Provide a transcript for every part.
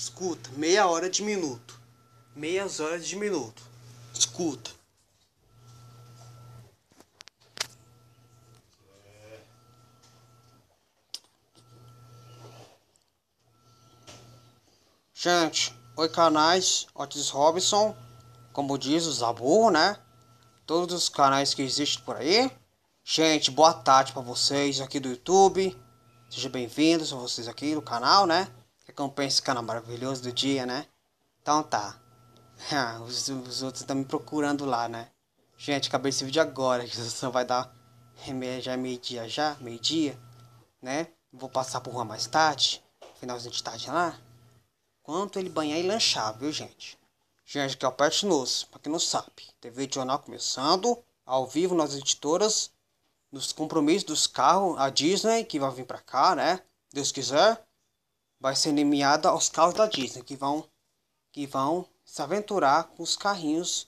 Escuta, meia hora de minuto. Meias horas de minuto. Escuta. Gente, oi canais, Otis Robinson, como diz o Zabu, né? Todos os canais que existem por aí. Gente, boa tarde para vocês aqui do YouTube. Sejam bem-vindos vocês aqui no canal, né? acompanha esse canal maravilhoso do dia, né? Então tá. Ah, os, os outros estão me procurando lá, né? Gente, acabei esse vídeo agora, que só vai dar já é meio-dia já, meio-dia, né? Vou passar por rua mais tarde, finalzinho de tarde lá. Quanto ele banhar e lanchar, viu, gente? Gente, que é o Pet nosso pra quem não sabe. TV Jornal começando, ao vivo nas editoras, nos compromissos dos carros, a Disney, que vai vir pra cá, né? Deus quiser vai ser limiada aos carros da Disney que vão que vão se aventurar com os carrinhos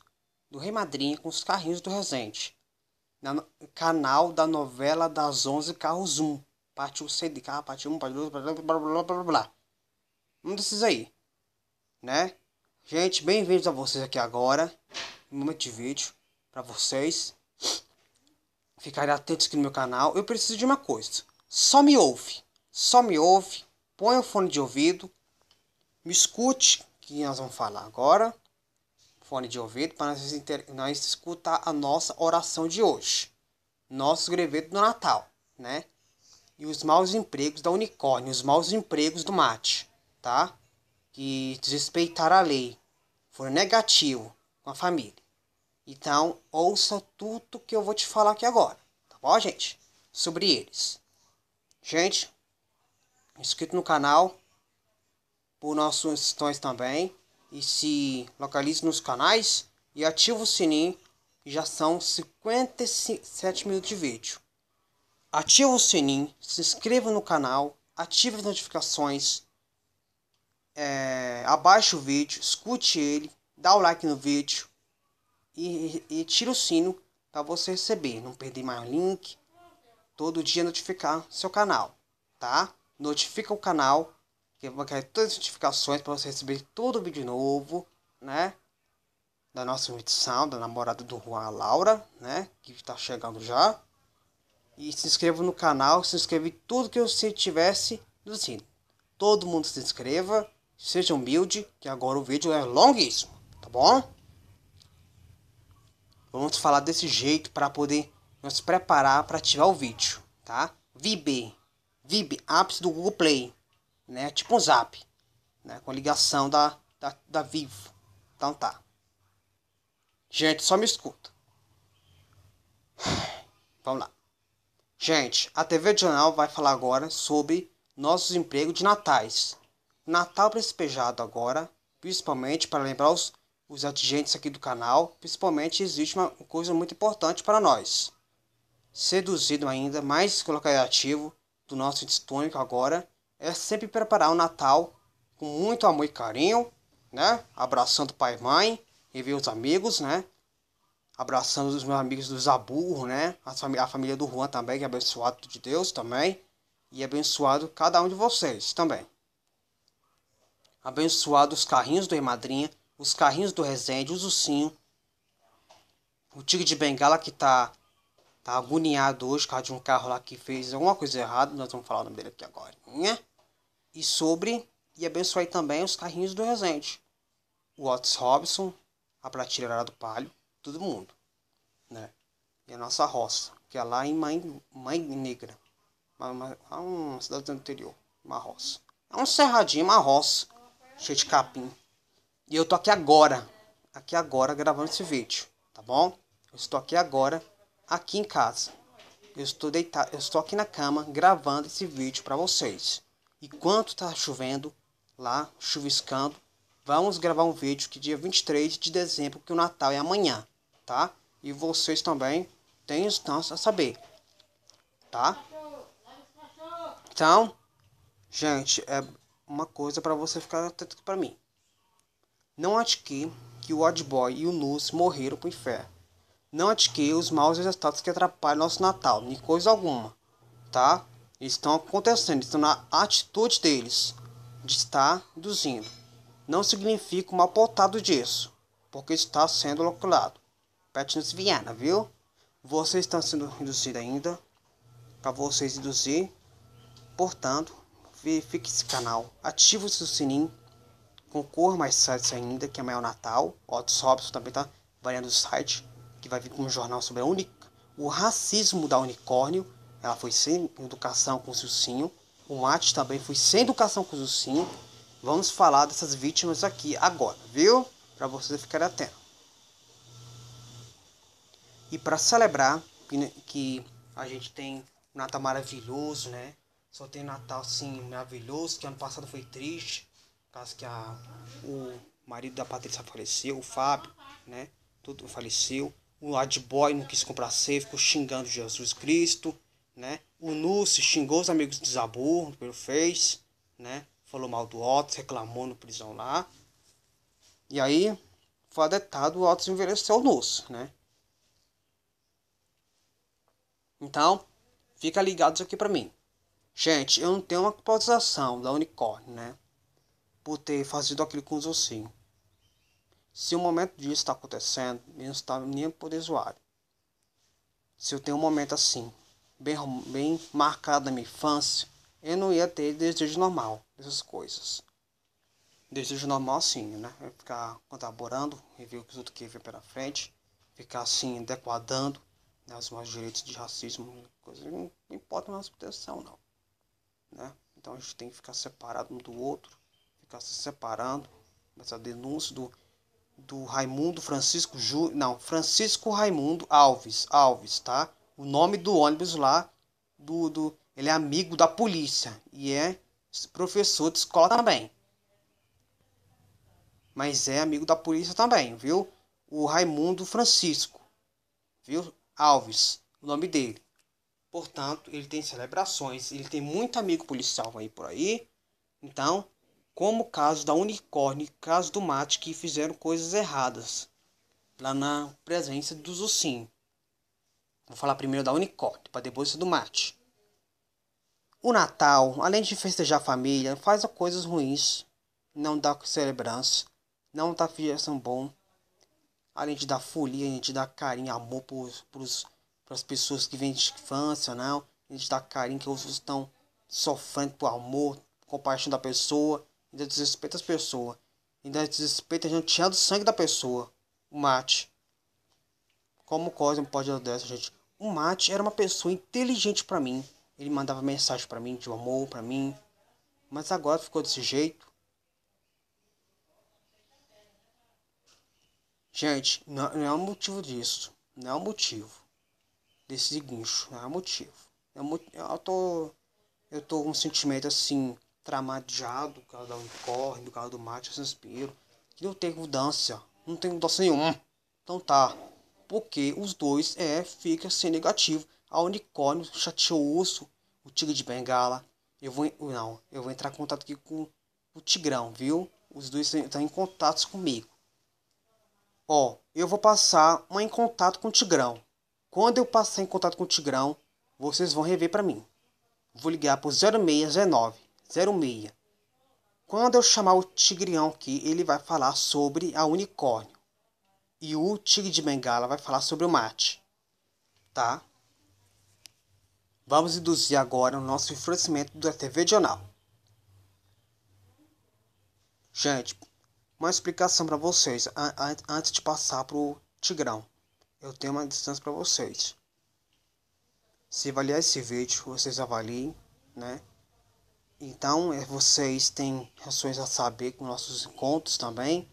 do Rei Madrinha com os carrinhos do Resende. No canal da novela das 11 carros 1. Parte 1, C de carro, parte 1, parte 2, blá blá blá blá blá blá. Um desses aí. Né? Gente, bem-vindos a vocês aqui agora. Um momento de vídeo para vocês. Ficarem atentos aqui no meu canal. Eu preciso de uma coisa. Só me ouve. Só me ouve põe o fone de ouvido, me escute, que nós vamos falar agora. Fone de ouvido, para nós, nós escutar a nossa oração de hoje. Nosso greveto do Natal, né? E os maus empregos da unicórnio, os maus empregos do mate, tá? Que desrespeitaram a lei, foram negativo com a família. Então, ouça tudo que eu vou te falar aqui agora, tá bom, gente? Sobre eles. Gente, inscrito no canal, por nossos sugestões também. E se localize nos canais e ative o sininho, que já são 57 minutos de vídeo. Ative o sininho, se inscreva no canal, ative as notificações, é, abaixe o vídeo, escute ele, dá o like no vídeo e, e, e tira o sino para você receber, não perder mais link, todo dia notificar seu canal, tá? notifica o canal, que vai cair todas as notificações para você receber todo o vídeo novo, né? Da nossa edição, da namorada do Juan Laura, né? Que está chegando já. E se inscreva no canal, se inscreva em tudo que você tivesse tivesse. sino. todo mundo se inscreva, seja humilde, que agora o vídeo é longuíssimo, tá bom? Vamos falar desse jeito para poder nos preparar para ativar o vídeo, tá? Vibe. VIP apps do Google Play, né? Tipo um Zap, né? Com ligação da, da, da Vivo. Então tá. Gente, só me escuta. Vamos lá. Gente, a TV Jornal vai falar agora sobre nossos empregos de natais. Natal despejado agora, principalmente para lembrar os, os atingentes aqui do canal, principalmente existe uma coisa muito importante para nós. Seduzido ainda, mais ativo do nosso distônico agora é sempre preparar o Natal com muito amor e carinho, né? Abraçando pai e mãe, rever os amigos, né? Abraçando os meus amigos do Zaburro, né? A, a família do Juan também, que é abençoado de Deus também. E abençoado cada um de vocês também. Abençoado os carrinhos do Emadrinha, os carrinhos do Resende, o Zucinho, o Tigre de Bengala que tá tá agoniado hoje por causa de um carro lá que fez alguma coisa errada. Nós vamos falar o nome dele aqui agora. Né? E sobre, e abençoei também os carrinhos do Resende. O Otis Robson, a Prateleira do Palio, todo mundo. Né? E a nossa roça, que é lá em Mãe, Mãe Negra. Uma, uma, é uma cidade anterior, uma roça. É um cerradinho, uma roça, cheio de capim. E eu tô aqui agora, aqui agora gravando esse vídeo, tá bom? Eu estou aqui agora aqui em casa. Eu estou deitado, eu estou aqui na cama gravando esse vídeo para vocês. Enquanto está chovendo lá, chuviscando, vamos gravar um vídeo que dia 23 de dezembro, que o Natal é amanhã, tá? E vocês também têm instância a saber, tá? Então, gente, é uma coisa para você ficar atento para mim. Não acho que, que o Odd Boy e o Nus morreram pro inferno. Não adquira os maus resultados que atrapalham nosso Natal, nem coisa alguma, tá? Estão acontecendo, estão na atitude deles de estar induzindo. Não significa o mal portado disso, porque está sendo loculado. Petnus Viana, viu? Vocês estão sendo induzidos ainda, para vocês induzir. Portanto, verifique esse canal, ative o seu sininho, concorra mais sites ainda, que é maior Natal. Ó, Robson também está variando o site que vai vir com um jornal sobre a o racismo da unicórnio. Ela foi sem educação com o Silcinho. O Mate também foi sem educação com o Silcinho. Vamos falar dessas vítimas aqui agora, viu? Para vocês ficarem atentos. E para celebrar que a gente tem um Natal maravilhoso, né? Só tem Natal assim maravilhoso, que ano passado foi triste, por causa que a, o marido da Patrícia faleceu, o Fábio, né? Tudo faleceu o Ad Boy não quis comprar ceia, ficou xingando Jesus Cristo, né? O Nussi xingou os amigos de Zabur pelo Face, né? Falou mal do Otis, reclamou no prisão lá. E aí, foi adetado, o Otis envelheceu o Nussi, né? Então, fica isso aqui pra mim. Gente, eu não tenho uma compensação da Unicorn, né? Por ter fazido aquilo com os ossinhos. Se o momento disso está acontecendo, não está nem por usuário. Se eu tenho um momento assim, bem, bem marcado na minha infância, eu não ia ter desejo normal dessas coisas. Desejo normal sim, né? Eu é ficar colaborando, rever o que os outros querem ver pela frente, ficar assim, adequando né, os meus direitos de racismo, coisa, não, não importa mais proteção não. Né? Então a gente tem que ficar separado um do outro, ficar se separando, essa denúncia do do Raimundo Francisco Ju, não, Francisco Raimundo Alves, Alves, tá? O nome do ônibus lá do, do ele é amigo da polícia e é professor de escola também. Mas é amigo da polícia também, viu? O Raimundo Francisco, viu? Alves, o nome dele. Portanto, ele tem celebrações, ele tem muito amigo policial aí por aí. Então, como o caso da unicórnio, e caso do Mate, que fizeram coisas erradas lá na presença dos ursinhos. Vou falar primeiro da unicórnio, para depois do Mate. O Natal, além de festejar a família, faz coisas ruins, não dá celebrança, não dá fiação bom, além de dar folia, a gente dá carinho, amor para as pessoas que vêm de infância, não, a gente dá carinho que os estão sofrendo por amor, compaixão da pessoa, ainda desrespeita as pessoas, ainda desrespeita a gente tirando sangue da pessoa. O mate. Como o Cosmo pode dar dessa, gente? O mate era uma pessoa inteligente para mim. Ele mandava mensagem para mim de amor para mim. Mas agora ficou desse jeito. Gente, não, não é o um motivo disso. Não é o um motivo. Desse guincho. Não é o um motivo. eu tô. Eu tô com um sentimento assim tramadiado, o cara da Unicorn, do cara do Mate Sanspiro, que não tem mudança, não tem mudança nenhuma. Então tá, porque os dois é, fica sem negativo. A Unicórnio chateou o osso, o Tigre de Bengala. Eu vou, não, eu vou entrar em contato aqui com o Tigrão, viu? Os dois estão em contato comigo. Ó, eu vou passar uma em contato com o Tigrão. Quando eu passar em contato com o Tigrão, vocês vão rever para mim. Vou ligar pro 0619 06. Quando eu chamar o Tigrião aqui, ele vai falar sobre a unicórnio. E o Tigre de Bengala vai falar sobre o mate. Tá? Vamos induzir agora o nosso enfurecimento do TV Jornal. Gente, uma explicação para vocês antes de passar pro Tigrão. Eu tenho uma distância para vocês. Se avaliar esse vídeo, vocês avaliem, né? Então, é, vocês têm reações a saber com nossos encontros também.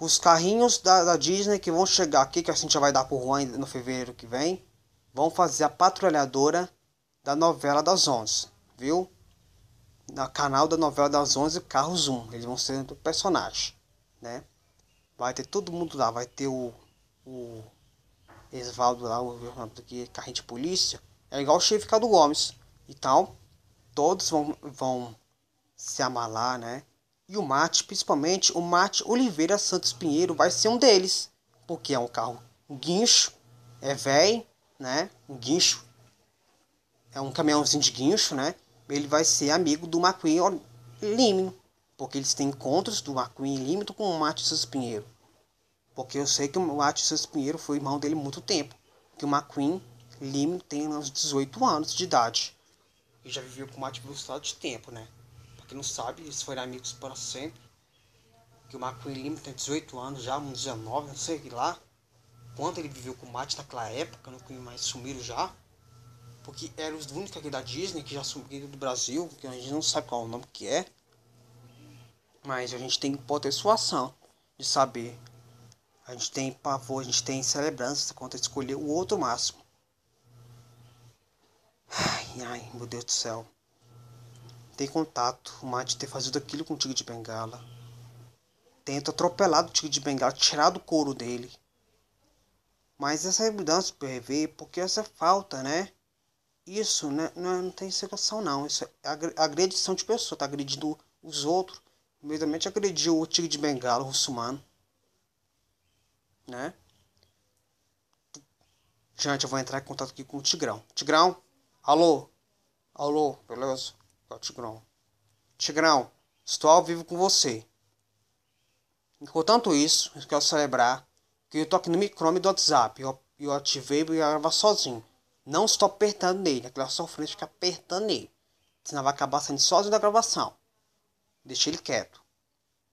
Os carrinhos da, da, Disney que vão chegar aqui, que a gente já vai dar por Juan no fevereiro que vem, vão fazer a patrulhadora da novela das 11, viu? Na canal da novela das 11, Carros 1. Eles vão ser do personagem, né? Vai ter todo mundo lá, vai ter o, o Esvaldo lá, o, que carrinho de polícia. É igual o chefe Cado Gomes e então, tal todos vão, vão se amalar, né? E o mate, principalmente o mate Oliveira Santos Pinheiro, vai ser um deles, porque é um carro guincho, é velho, né? Um guincho, é um caminhãozinho de guincho, né? Ele vai ser amigo do McQueen Limino, porque eles têm encontros do McQueen Limito com o Mate Santos Pinheiro. Porque eu sei que o Mate Santos Pinheiro foi irmão dele muito tempo, que o McQueen Limito tem uns 18 anos de idade e já viveu com o um estado de tempo, né? Pra quem não sabe, eles foram amigos para sempre. Que o Marquinhos Lima tem 18 anos já, uns 19, não sei lá. Quanto ele viveu com o Mate naquela época, não que mais sumiram já. Porque eram os únicos aqui da Disney que já sumiram do Brasil, que a gente não sabe qual o nome que é. Mas a gente tem que de saber. A gente tem pavor, a gente tem celebrança quanto a escolher o outro máximo. Assim, Ai, meu Deus do céu. Tem contato, o Mate ter fazido aquilo com o Tigre de Bengala. Tento atropelar o Tigre de Bengala, tirar do couro dele. Mas essa é mudança do PRV, porque essa falta, né? Isso né, não, é, não tem situação não. Isso é agredição de pessoa, tá agredindo os outros. Primeiramente agrediu o Tigre de Bengala, o russumano. Né? gente eu vou entrar em contato aqui com o Tigrão. Tigrão, Alô? Alô, beleza? É o Tigrão. Tigrão, estou ao vivo com você. Enquanto isso, eu quero celebrar que eu estou aqui no microme do WhatsApp. Eu, eu ativei e gravar sozinho. Não estou apertando nele. Aquela sofrência fica apertando nele. Senão vai acabar saindo sozinho da gravação. Deixei ele quieto.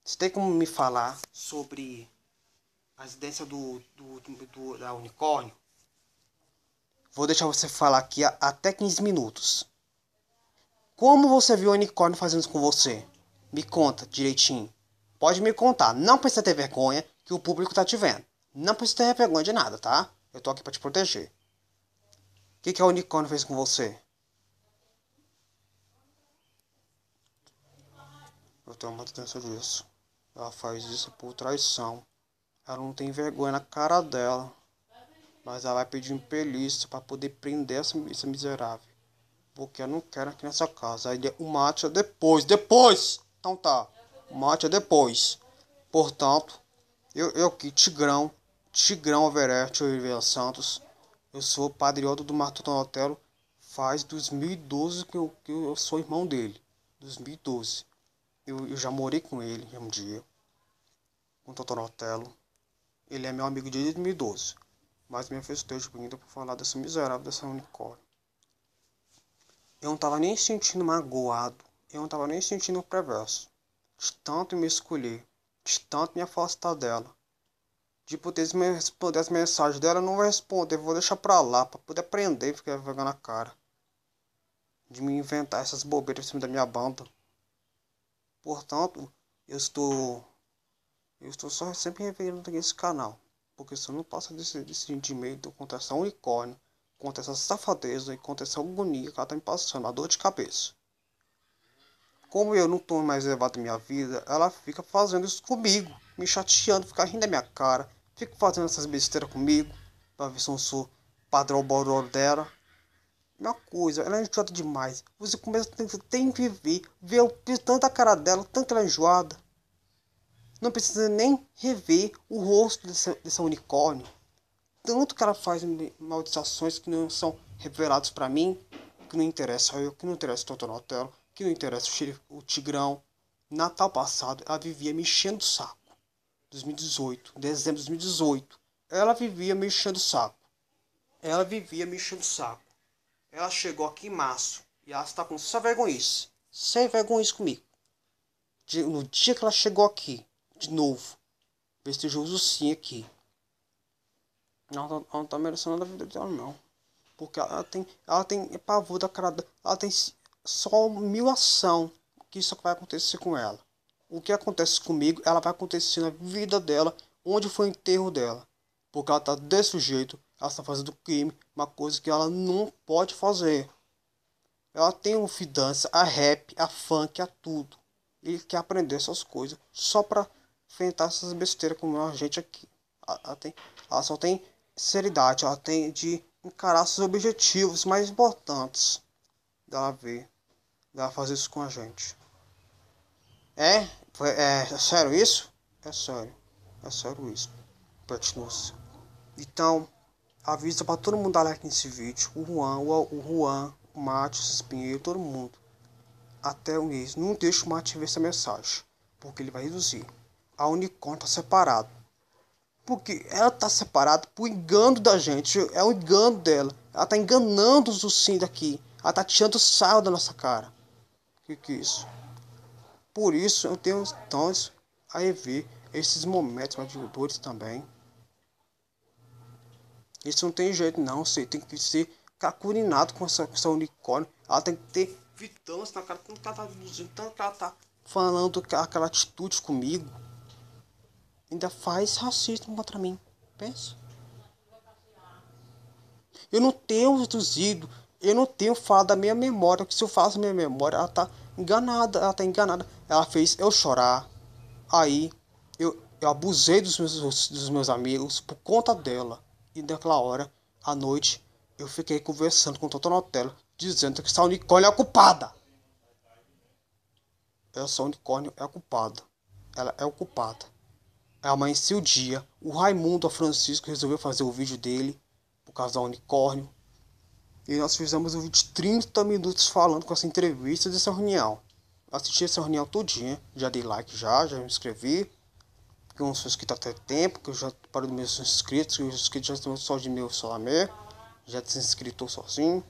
Você tem como me falar sobre a residência do, do, do, do da unicórnio? Vou deixar você falar aqui até 15 minutos. Como você viu o unicórnio fazendo isso com você? Me conta direitinho. Pode me contar. Não precisa ter vergonha que o público tá te vendo. Não precisa ter vergonha de nada, tá? Eu tô aqui para te proteger. O que, que a unicórnio fez com você? Eu tenho uma atenção disso. Ela faz isso por traição. Ela não tem vergonha na cara dela. Mas ela vai pedir um pelício para poder prender essa, essa miserável. Porque eu não quero aqui nessa casa. Aí o mate é depois, depois! Então tá, o mate é depois. Portanto, eu, eu aqui, Tigrão, Tigrão Overest Oliveira Santos, eu sou padrioto do Martão Otelo faz 2012 que eu, que eu sou irmão dele. 2012. Eu, eu já morei com ele um dia, com o Totonotelo. Ele é meu amigo de 2012 mas me afastou tipo, de bonita por falar dessa miserável dessa unicórnio. Eu não tava nem sentindo magoado, eu não tava nem sentindo perverso, de tanto me escolher, de tanto me afastar dela. De poder me responder as mensagens dela, eu não vou responder, vou deixar pra lá, pra poder aprender e ficar vergonha na cara. De me inventar essas bobeiras em cima da minha banda. Portanto, eu estou. Eu estou só sempre revelando aqui esse canal. Porque você não passa desse, desse sentimento contra essa unicórnio, contra essa safadeza e contra essa agonia que ela tá me passando, a dor de cabeça. Como eu não tô mais levado em minha vida, ela fica fazendo isso comigo, me chateando, fica rindo da minha cara, fica fazendo essas besteiras comigo, pra ver se eu não sou padrão bororo dela. Uma coisa, ela é enjoada demais. Você começa a ter tentar viver, ver o tanto da cara dela, tanto ela é enjoada. Não precisa nem rever o rosto dessa, dessa unicórnio. Tanto que ela faz maldições que não são reveladas para mim, que não interessa eu, que não interessa o Totonotelo, que não interessa o, xerife, o Tigrão. Natal passado, ela vivia mexendo o saco. 2018, dezembro de 2018. Ela vivia mexendo o saco. Ela vivia mexendo o saco. Ela chegou aqui em março e ela está com só vergonhice. Sem vergonhice comigo. No dia que ela chegou aqui, de novo. Vejo sim aqui. não, ela não tá merecendo da vida dela, não. Porque ela tem, ela tem pavor da cara dela. Ela tem só mil ação que isso vai acontecer com ela. O que acontece comigo, ela vai acontecer na vida dela, onde foi o enterro dela. Porque ela tá desse jeito, ela está fazendo crime, uma coisa que ela não pode fazer. Ela tem um fidança, a rap, a funk, a tudo. Ele quer aprender essas coisas só pra enfrentar essas besteiras como a gente aqui. Ela, tem, ela só tem seriedade, ela tem de encarar seus objetivos mais importantes dela ver, dela fazer isso com a gente. É? É, é sério isso? É sério. É sério isso. Platinúcio. Então, avisa para todo mundo dar like nesse vídeo. O Juan, o, o Juan, o Matheus, o Espinheiro, todo mundo. Até o mês. Não deixe o Matheus ver essa mensagem. Porque ele vai reduzir a Unicom tá separado. Porque ela tá separada por engano da gente, é o engano dela. Ela tá enganando os sim daqui. Ela tá tirando sal da nossa cara. Que que é isso? Por isso eu tenho tantos a rever esses momentos maravilhosos também. Isso não tem jeito não, você tem que ser cacurinado com essa, com essa unicórnio. Ela tem que ter vitança na cara, tanto que ela tá, tanto que ela tá falando aquela atitude comigo ainda faz racismo contra mim. Pensa. Eu não tenho reduzido, eu não tenho falado da minha memória, porque se eu faço minha memória, ela tá enganada, ela tá enganada. Ela fez eu chorar. Aí eu, eu abusei dos meus, dos meus amigos por conta dela. E naquela hora, à noite, eu fiquei conversando com o Totonotelo, dizendo que essa unicórnio é a culpada. Essa unicórnio é a culpada. Ela é ocupada. culpada. Amanheceu o dia, o Raimundo a Francisco resolveu fazer o vídeo dele, por causa do unicórnio. E nós fizemos um vídeo de 30 minutos falando com essa entrevista dessa reunião. Assisti essa reunião todinha, já dei like já, já me inscrevi. Que eu não sou inscrito até tempo, que eu já paro dos meus inscritos, que os inscritos já estão só de meu só amei. Já desinscritou sozinho.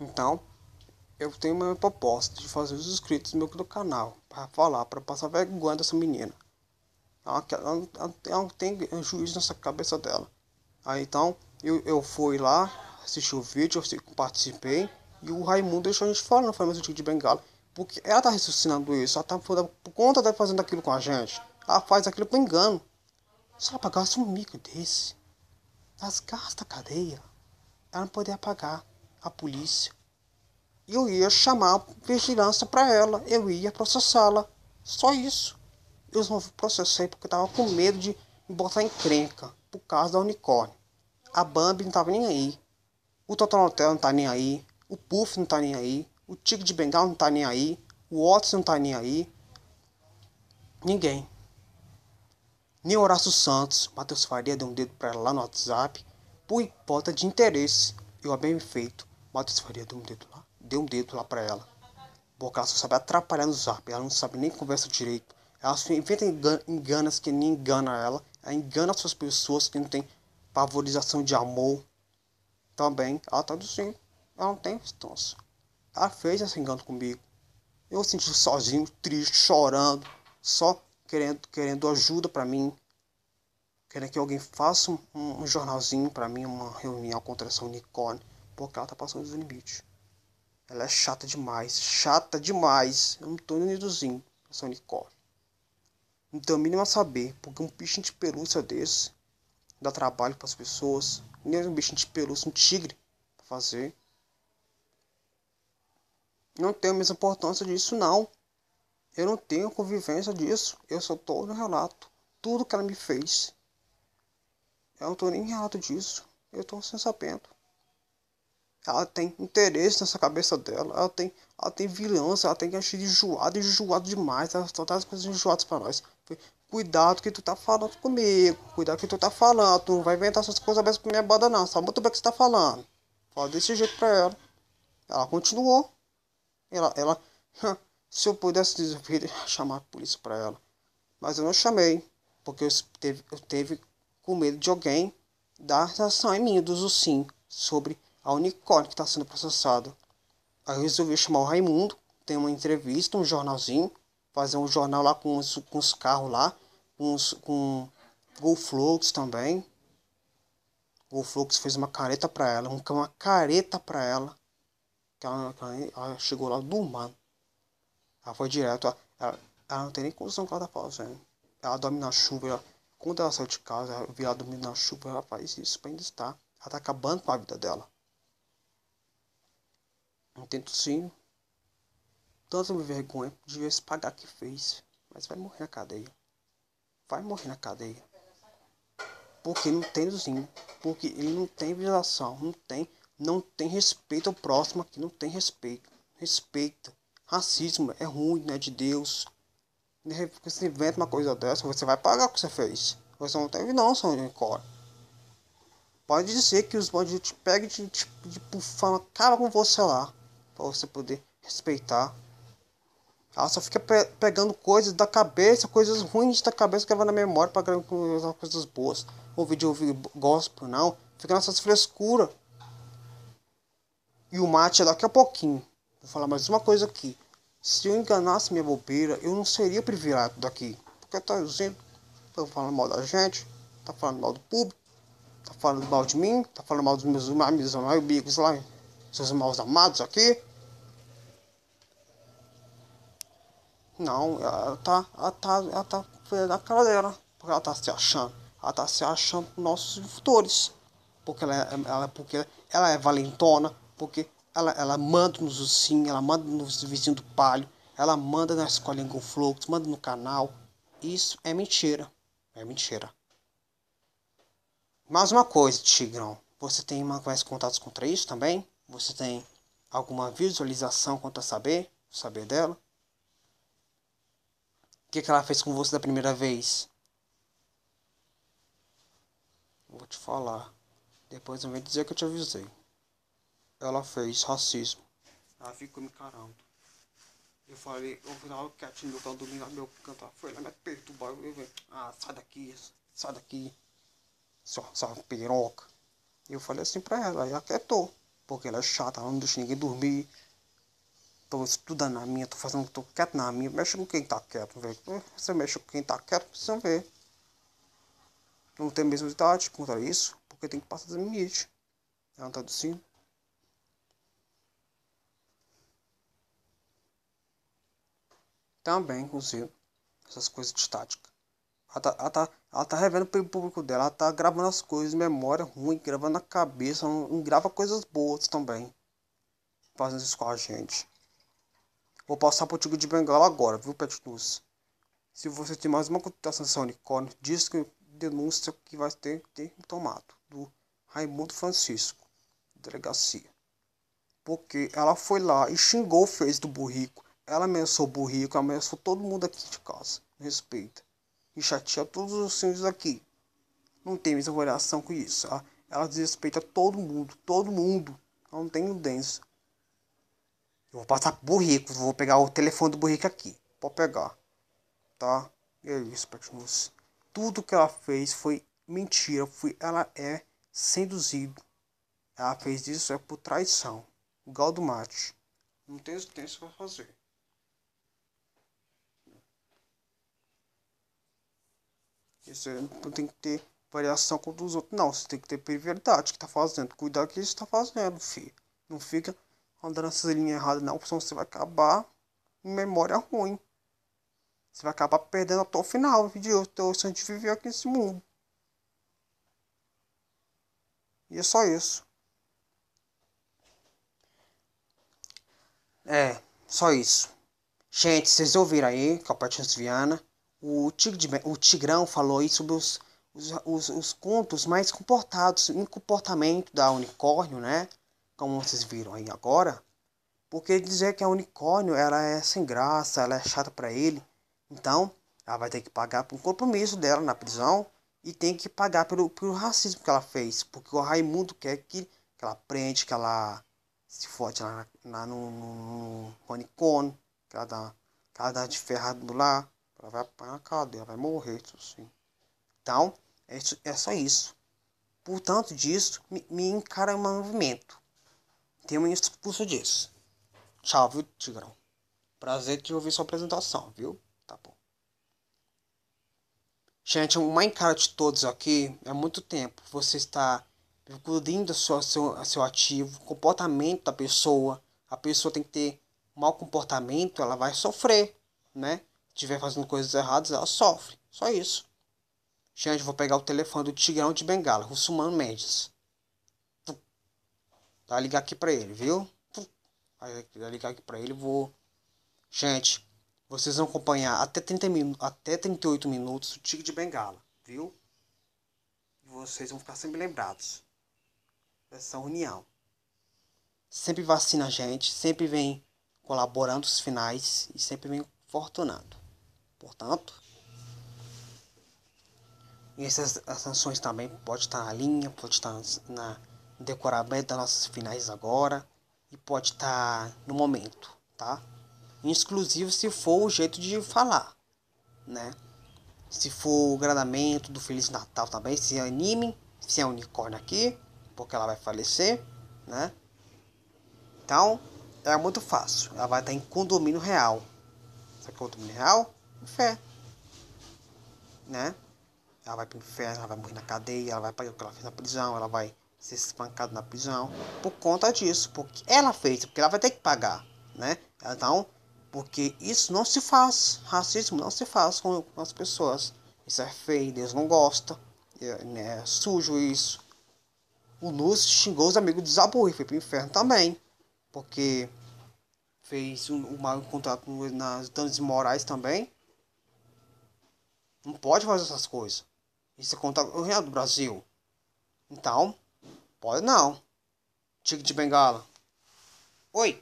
Então, eu tenho uma proposta de fazer os inscritos do meu do canal para falar, para passar vergonha dessa menina. Ela, tem juízo nessa cabeça dela. Aí então eu, eu fui lá, assisti o vídeo, eu participei e o Raimundo deixou a gente falar na família do assim de Bengala. Porque ela tá raciocinando isso, ela tá por conta dela fazendo aquilo com a gente. Ela faz aquilo por engano. Se ela pagasse um mico desse, as gastas da cadeia, ela não poderia pagar a polícia eu ia chamar vigilância para ela, eu ia processá-la. Só isso. Eu não processei porque estava com medo de me botar em crenca por causa da unicórnio. A Bambi não estava nem aí. O Totonotel não tá nem aí. O Puff não tá nem aí. O Tico de Bengal não tá nem aí. O Otis não tá nem aí. Ninguém. Nem Horácio Santos, Matheus Faria deu um dedo para ela lá no WhatsApp, por hipótese de interesse. Eu a bem feito, Matheus Faria deu um dedo deu um dedo lá para ela. Porque ela só sabe atrapalhar no zap, ela não sabe nem conversa direito. Ela só inventa enganas que nem engana ela. Ela engana suas pessoas que não tem pavorização de amor. Também, ela tá do sim. Ela não tem distância. Ela fez esse engano comigo. Eu senti sozinho, triste, chorando, só querendo, querendo ajuda para mim. Querendo que alguém faça um, um jornalzinho para mim, uma reunião contra essa unicórnio, porque ela tá passando dos limites. Ela é chata demais, chata demais. Eu não tô nem induzindo essa unicórnio. Não tenho mínimo a saber, porque um bichinho de pelúcia desse dá trabalho para as pessoas. Nem um bichinho de pelúcia, um tigre, pra fazer. Não tenho a mesma importância disso, não. Eu não tenho convivência disso. Eu só tô no relato. Tudo que ela me fez. Eu não tô nem em relato disso. Eu tô sem sabendo. Ela tem interesse nessa cabeça dela. Ela tem, ela tem vilhança, ela tem que achar enjoado, enjoado demais. Ela só as coisas enjoadas pra nós. Cuidado que tu tá falando comigo. Cuidado que tu tá falando. Tu não vai inventar essas coisas mesmo pra minha banda, não. Sabe muito bem o que você tá falando. Fala desse jeito pra ela. Ela continuou. Ela, ela. Se eu pudesse desvir chamar a polícia pra ela. Mas eu não chamei. Porque eu teve, eu teve com medo de alguém dar ação em mim, dos ursinhos, sobre a unicórnio que está sendo processado. Aí eu resolvi chamar o Raimundo, tem uma entrevista, um jornalzinho, fazer um jornal lá com os, com os carros lá, com, os, com Golflux também. Golflux fez uma careta para ela, uma careta para ela. Que ela, ela, chegou lá do mano. Ela foi direto, ela, ela não tem nem condição que ela tá fazendo. Ela dorme na chuva, ela, quando ela saiu de casa, ela, ela dormindo na chuva, ela faz isso pra ainda estar. Ela tá acabando com a vida dela não Um tentocínio. Tanto vergonha, de se pagar que fez. Mas vai morrer na cadeia. Vai morrer na cadeia. Porque não tem dozinho. Porque ele não tem violação. Não tem, não tem respeito ao próximo aqui. Não tem respeito. respeito, Racismo é ruim, não é de Deus. Porque você inventa uma coisa dessa, você vai pagar o que você fez. Você não teve não, São Nicole. Pode dizer que os bandidos te pegam e te, te, te, te acaba com você lá para você poder respeitar. Ela só fica pe pegando coisas da cabeça, coisas ruins da cabeça, que vai na memória para gravar coisas boas. Ouvir de ouvir gospel, não. Fica nessas frescuras. E o mate é daqui a pouquinho. Vou falar mais uma coisa aqui. Se eu enganasse minha bobeira, eu não seria privilegiado daqui. Porque tá dizendo, tá falando mal da gente, tá falando mal do público, tá falando mal de mim, tá falando mal dos meus amigos, amigos lá, seus maus amados aqui. Não, ela tá. Ela tá. Ela tá feia da cara dela. Porque ela tá se achando. Ela tá se achando nossos infutores. Porque ela, é, ela, é, porque ela é valentona. Porque ela, ela manda nos ursinhos, ela manda nos vizinhos do palho. Ela manda na escola com Flux, manda no canal. Isso é mentira. É mentira. Mais uma coisa, Tigrão. Você tem mais contatos contra isso também? Você tem alguma visualização quanto a saber? Saber dela? O que, que ela fez com você da primeira vez? Vou te falar. Depois não vem dizer que eu te avisei. Ela fez racismo. Ela ficou me encarando. Eu falei, eu ficava quietinho, eu no dormindo lá, meu cantar. Foi lá, me perturbar. Eu falei, ah, sai daqui, sai daqui. Só, só piroca. Eu falei assim pra ela, e aquietou. Porque ela é chata, ela não deixa ninguém dormir tô estudando na minha, tô fazendo tô quieto na minha, mexe com quem tá quieto, velho. Você mexe com quem tá quieto, precisa ver. Não tem mesmo idade contra isso, porque tem que passar limite, limite. Ela é traduzindo. Assim. Também, inclusive, essas coisas de tática. Ela tá, ela tá, ela tá revendo pelo público dela, ela tá gravando as coisas, memória ruim, gravando na cabeça, não, não grava coisas boas também. Fazendo isso com a gente. Vou passar pro Tigre de Bengala agora, viu, Pet Se você tem mais uma contratação de unicórnio, diz que denúncia que vai ter, ter tomado do Raimundo Francisco, delegacia. Porque ela foi lá e xingou o fez do burrico. Ela ameaçou o burrico, ameaçou todo mundo aqui de casa. Respeita. E chateia todos os senhores aqui. Não tem mais relação com isso. Ela, tá? ela desrespeita todo mundo, todo mundo. Ela não tem denso. Eu vou passar pro burrico. Vou pegar o telefone do burrico aqui. Pode pegar. Tá? E é isso, Patinos. Tudo que ela fez foi mentira. Foi, ela é seduzido. Ela fez isso é por traição. Igual do mate. Não tem isso pra fazer. Isso não tem que ter variação com os outros. Não, você tem que ter verdade que tá fazendo. Cuidado que ele tá fazendo, filho. Não fica andando nessa linha errada não, senão você vai acabar em memória ruim. Você vai acabar perdendo até o final de o teu de viver aqui nesse mundo. E é só isso. É, só isso. Gente, vocês ouviram aí, Calpatinhos Viana, o, Tig, o Tigrão falou aí sobre os, os, os, os contos mais comportados, em comportamento da unicórnio, né? como vocês viram aí agora, porque dizer que a é unicórnio ela é sem graça, ela é chata para ele, então ela vai ter que pagar por um compromisso dela na prisão e tem que pagar pelo, pelo racismo que ela fez, porque o Raimundo quer que, que ela prende, que ela se fode lá, lá no, no, no unicórnio, que ela dá, que ela dá de ferrado lá, ela vai apanhar a cadeia, vai morrer, assim. Então, é, é só isso. Portanto disso, me, me encara um movimento tenho me expulso disso. Tchau, viu, Tigrão? Prazer de ouvir sua apresentação, viu? Tá bom. Gente, o mais cara de todos aqui é muito tempo. Você está incluindo seu, seu, seu ativo, comportamento da pessoa. A pessoa tem que ter mau comportamento, ela vai sofrer, né? Se tiver fazendo coisas erradas, ela sofre. Só isso. Gente, vou pegar o telefone do Tigrão de Bengala, Russumano Mendes. Vai ligar aqui pra ele, viu? Vai ligar aqui pra ele, vou... Gente, vocês vão acompanhar até, 30 min... até 38 minutos o Tigre de Bengala, viu? E vocês vão ficar sempre lembrados dessa união. Sempre vacina a gente, sempre vem colaborando os finais e sempre vem fortunando. Portanto, essas sanções também pode estar na linha, pode estar na decoramento tá das nossas finais agora e pode estar tá no momento, tá? Exclusivo se for o jeito de falar, né? Se for o gradamento do Feliz Natal também, se é anime, se é unicórnio aqui, porque ela vai falecer, né? Então, é muito fácil. Ela vai estar tá em condomínio real. Sabe que é condomínio real? Fé. Né? Ela vai pro inferno, ela vai morrer na cadeia, ela vai pagar o que ela fez na prisão, ela vai ser espancado na prisão por conta disso, porque ela fez, porque ela vai ter que pagar, né? Então, porque isso não se faz, racismo não se faz com, com as pessoas. Isso é feio, Deus não gosta, é, né? é sujo isso. O Lúcio xingou os amigos do Zabu e foi pro inferno também, porque fez um, um mau contrato nas danos morais também. Não pode fazer essas coisas. Isso é contra o real do Brasil. Então, Pode não. Tigre de Bengala. Oi.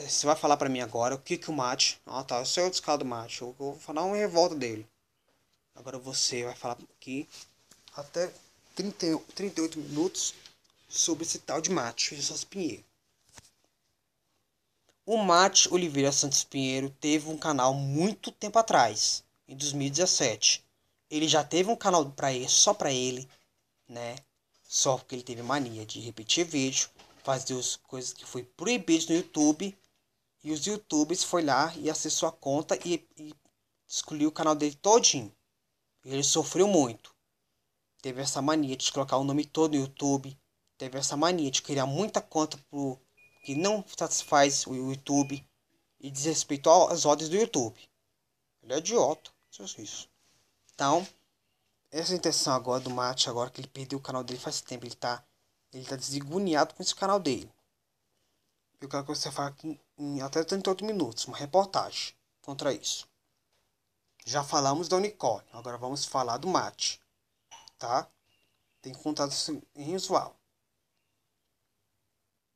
Você vai falar para mim agora o que que o Mate... Ah, tá. Eu o descalado do Mate. Eu vou falar uma revolta dele. Agora você vai falar aqui até 30, 38 minutos sobre esse tal de Mate de Santos Pinheiro. O Mate Oliveira Santos Pinheiro teve um canal muito tempo atrás, em 2017. Ele já teve um canal para ele, só para ele, né? só porque ele teve mania de repetir vídeo, fazer as coisas que foi proibido no YouTube. E os YouTubers foi lá e acessou a conta e, e excluiu o canal dele todinho. Ele sofreu muito. Teve essa mania de colocar o nome todo no YouTube. Teve essa mania de criar muita conta pro, que não satisfaz o YouTube e desrespeitou as ordens do YouTube. Ele é idiota, isso. Então, essa é intenção agora do Mate, agora que ele perdeu o canal dele faz tempo, ele tá, ele tá desiguniado com esse canal dele. Eu quero que você fale em, até 38 minutos, uma reportagem contra isso. Já falamos da unicórnio, agora vamos falar do Mate, tá? Tem contato em usual.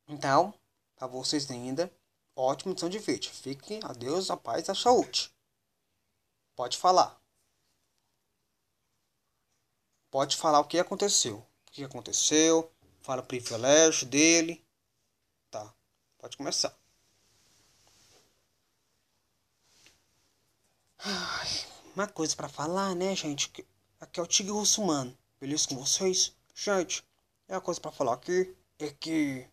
Então, para vocês ainda, ótima edição de vídeo. Fiquem, adeus, a paz, a saúde. Pode falar pode falar o que aconteceu. O que aconteceu, fala o privilégio dele. Tá, pode começar. Ai, uma coisa para falar, né, gente? Aqui é o Tigre Russumano, beleza com vocês? Gente, é a coisa para falar aqui é que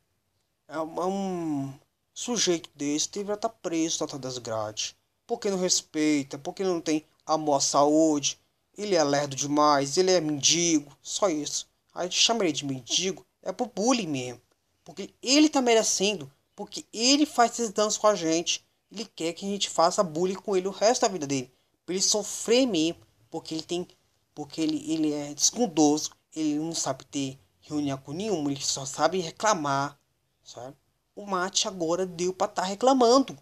é um é sujeito desse deveria estar preso na das grades. Porque não respeita, porque não tem amor à saúde, ele é lerdo demais, ele é mendigo, só isso. A gente chama ele de mendigo é pro bullying mesmo. Porque ele tá merecendo, porque ele faz esses danos com a gente. Ele quer que a gente faça bullying com ele o resto da vida dele. Pra ele sofrer mesmo, porque ele tem. Porque ele, ele é descondoso, ele não sabe ter reunião com nenhuma, ele só sabe reclamar. Sabe? O Mate agora deu pra estar tá reclamando.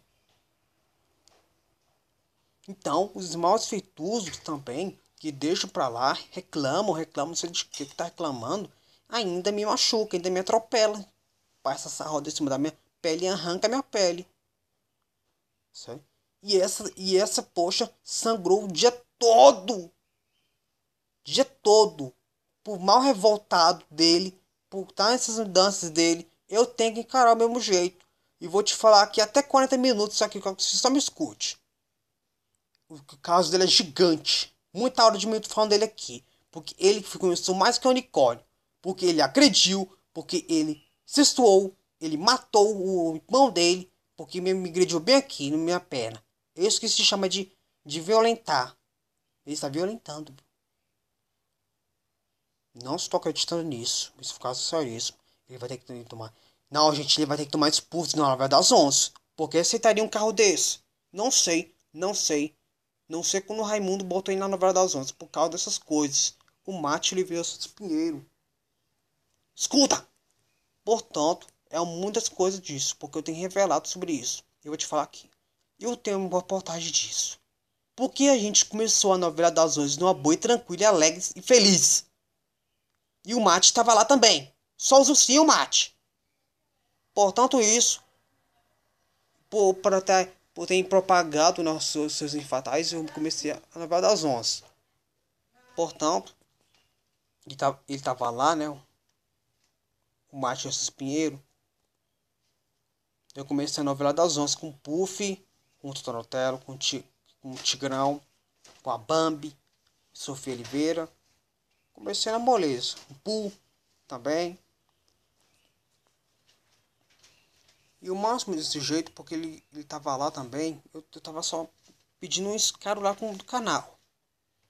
Então, os maus feitosos também que deixo para lá, reclamo, reclamo, não sei de que, tá reclamando, ainda me machuca, ainda me atropela. Passa essa roda em cima da minha pele e arranca a minha pele. Sabe? E essa, e essa poxa sangrou o dia todo. Dia todo. Por mal revoltado dele, por estar nessas mudanças dele, eu tenho que encarar o mesmo jeito. E vou te falar aqui até 40 minutos, só que você só me escute. O caso dele é gigante muita hora de mim falando dele aqui. Porque ele conheceu mais que um unicórnio. Porque ele agrediu, porque ele se estuou, ele matou o irmão dele, porque me, me agrediu bem aqui, na minha perna. É isso que se chama de, de violentar. Ele está violentando. Não estou acreditando nisso. Isso por causa do Ele vai ter que tomar. Não, gente, ele vai ter que tomar expulso na hora das 11. Porque aceitaria um carro desse? Não sei, não sei. Não sei quando o Raimundo botou ele na novela das onze por causa dessas coisas. O mate ele veio esse pinheiro. Escuta! Portanto, é muitas coisas disso, porque eu tenho revelado sobre isso. Eu vou te falar aqui. Eu tenho uma reportagem disso. Porque a gente começou a novela das onze numa boa e tranquila, alegre e feliz. E o mate estava lá também. Só os ursinhos e o mate. Portanto, isso. Por, para até por terem propagado nossos, seus infatais eu comecei a levar das onças. Portanto, ele tava, tá, ele tava lá, né? O matheus Pinheiro. Eu comecei a novela das onças com o Puff, com o Totonotelo, com, com o Tigrão, com a Bambi, Sofia Oliveira. Comecei na moleza. O Poo também. E o máximo desse jeito, porque ele, ele tava lá também, eu, eu tava só pedindo um escaro lá com, do canal,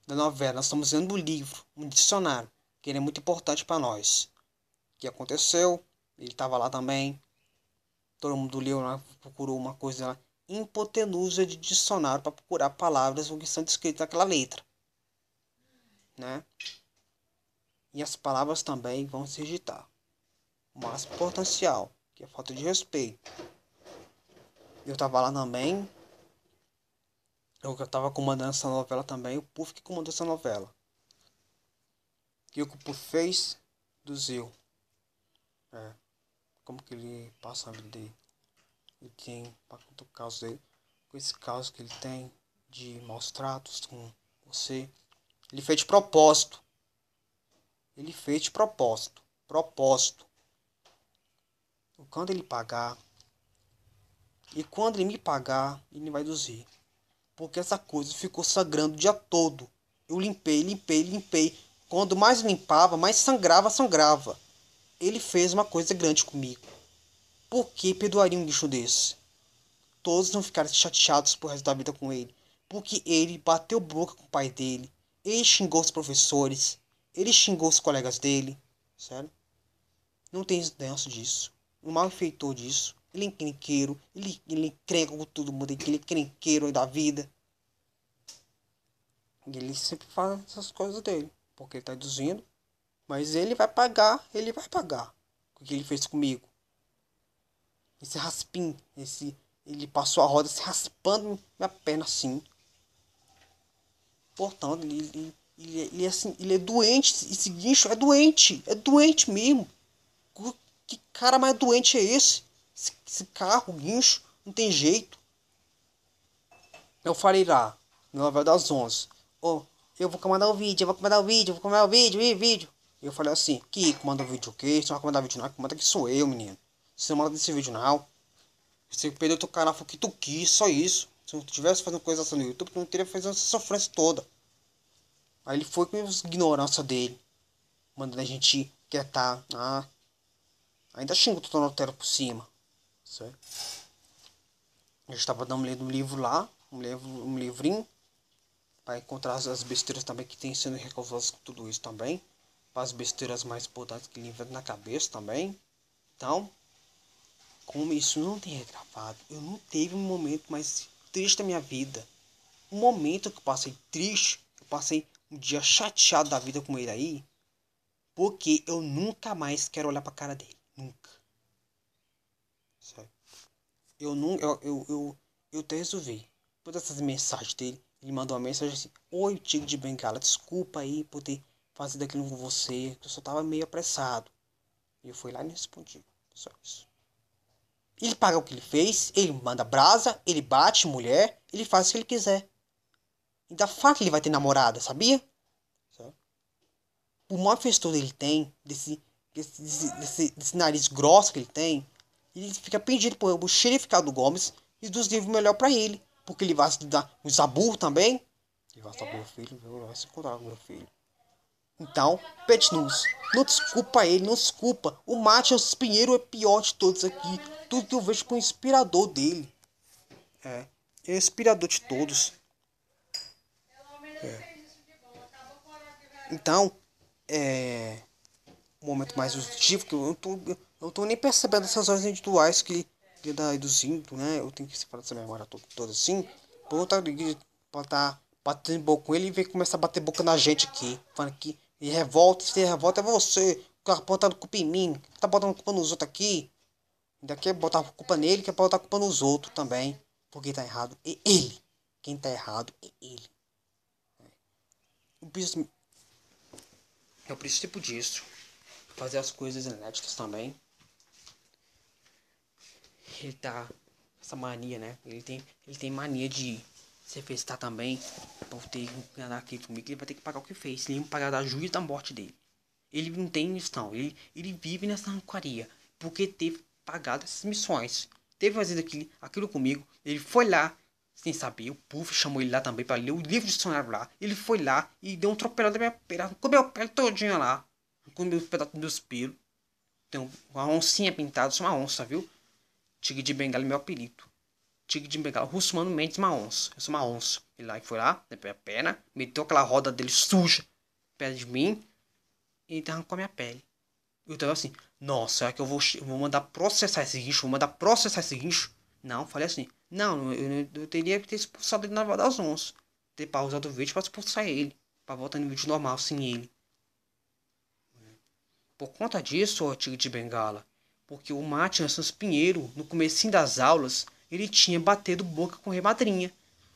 da novela. Nós estamos lendo um livro, um dicionário, que ele é muito importante para nós. O que aconteceu? Ele tava lá também. Todo mundo leu lá, procurou uma coisa lá. Hipotenusa de dicionário para procurar palavras que estão descritas naquela letra. Né? E as palavras também vão se o Mas é potencial que é falta de respeito. Eu tava lá também. Eu tava comandando essa novela também. O Puff que comandou essa novela. o que o Puff fez? Do Zil. É. Como que ele passa a vida dele? Ele tem. Pra conta o caso dele. Com esse caso que ele tem de maus tratos com você. Ele fez de propósito. Ele fez de propósito. Propósito quando ele pagar, e quando ele me pagar, ele vai dizer. Porque essa coisa ficou sangrando o dia todo. Eu limpei, limpei, limpei. Quando mais limpava, mais sangrava, sangrava. Ele fez uma coisa grande comigo. Por que perdoaria um lixo desse? Todos não ficaram chateados por resto da vida com ele. Porque ele bateu boca com o pai dele. Ele xingou os professores. Ele xingou os colegas dele. Sério? Não tem senso é disso um malfeitor disso. Ele é encrenqueiro, ele, ele encrenca com todo mundo, ele é encrenqueiro da vida. E ele sempre faz essas coisas dele, porque ele tá dizendo. Mas ele vai pagar, ele vai pagar o que ele fez comigo. Esse raspim, esse. Ele passou a roda se raspando minha perna assim. Portanto, ele, ele, ele, é, ele, é assim, ele é doente, esse guincho é doente, é doente mesmo. Que cara mais doente é esse? Esse, esse carro, guincho, não tem jeito. Eu falei lá, no novela das 11. Ô, oh, eu vou comandar o vídeo, eu vou comandar o vídeo, eu vou comandar o vídeo, vídeo, vídeo. Eu falei assim, que comanda o vídeo o quê? Você não vai comandar vídeo não, comanda que sou eu, menino. Você não manda desse vídeo não. Você perdeu teu canal, foi que tu quis, só isso. Se eu tivesse fazendo coisa assim no YouTube, não teria feito essa sofrência toda. Aí ele foi com a ignorância dele. Mandando a gente quietar. Ah, Ainda xingo o Totó por cima. Certo? Eu estava dando lendo um livro lá, um, livro, um livrinho, para encontrar as besteiras também que tem sendo recausadas com tudo isso também. Para as besteiras mais importantes que lhe na cabeça também. Então, como isso não tem regravado, eu não teve um momento mais triste da minha vida. Um momento que eu passei triste, eu passei um dia chateado da vida com ele aí, porque eu nunca mais quero olhar pra cara dele. eu não eu, eu, eu, eu até resolvi. Por essas mensagens dele, ele mandou uma mensagem assim: Oi, Tigre de Bengala, desculpa aí por ter fazido aquilo com você, que eu só tava meio apressado. E eu fui lá e respondi. Só isso. Ele paga o que ele fez, ele manda brasa, ele bate mulher, ele faz o que ele quiser. Ainda fala que ele vai ter namorada, sabia? O maior festão que ele tem, desse, desse, desse, desse nariz grosso que ele tem, ele fica pedindo por o xerife Caldo Gomes dos livros melhor para ele. Porque ele vai estudar o Zabur também. Ele vai estudar meu filho, eu vou se curar meu filho. Então, Pet News, não desculpa ele, não desculpa. O Matheus Pinheiro é, é pior de todos aqui. Tudo que eu vejo com o inspirador dele. É, é inspirador de todos. É. Então, é. O momento mais positivo que eu, eu tô. Eu, não tô nem percebendo essas horas individuais que ele da reduzindo né? Eu tenho que separar essa memória toda, toda assim. Vou então voltar de botar batendo boca com ele e vem começar a bater boca na gente aqui. Falando que e revolta, se revolta é você. O cara botando culpa em mim. Tá botando culpa nos outros aqui. Ainda quer botar culpa nele, quer botar culpa nos outros também. Porque tá errado é ele. Quem tá errado é ele. É. Eu preciso, eu preciso tipo disso. Fazer as coisas inéditas também ele tá. Essa mania, né? Ele tem, ele tem mania de se festar também. Por ter andar aqui comigo, ele vai ter que pagar o que fez. Ele não pagar da juiz da morte dele. Ele não tem não Ele, ele vive nessa rancaria. Porque teve pagado essas missões. Teve fazendo aquilo, aquilo comigo. Ele foi lá, sem saber. O Puff chamou ele lá também para ler o livro de dicionário lá. Ele foi lá e deu um tropelado na minha perna. Comeu a pele todinha lá. Comeu o pedaço do meu espelho. Tem uma oncinha pintada, isso é uma onça, viu? Tigre de Bengala é meu apelido. Tigre de Bengala, Russomano Mendes onça, Eu sou uma onça Ele lá que foi lá, na né, a perna, meteu aquela roda dele suja perto de mim e arrancou a minha pele. Eu tava assim, nossa, será que eu vou, eu vou mandar processar esse guincho? Vou mandar processar esse guincho? Não, falei assim, não, eu, eu, teria que ter expulsado ele na voz das 11. Ter pausado o vídeo pra expulsar ele. Pra voltar no vídeo normal, sem ele. Por conta disso, ô Tigre de Bengala, porque o Martin Santos Pinheiro, no começo das aulas, ele tinha batido boca com o Rei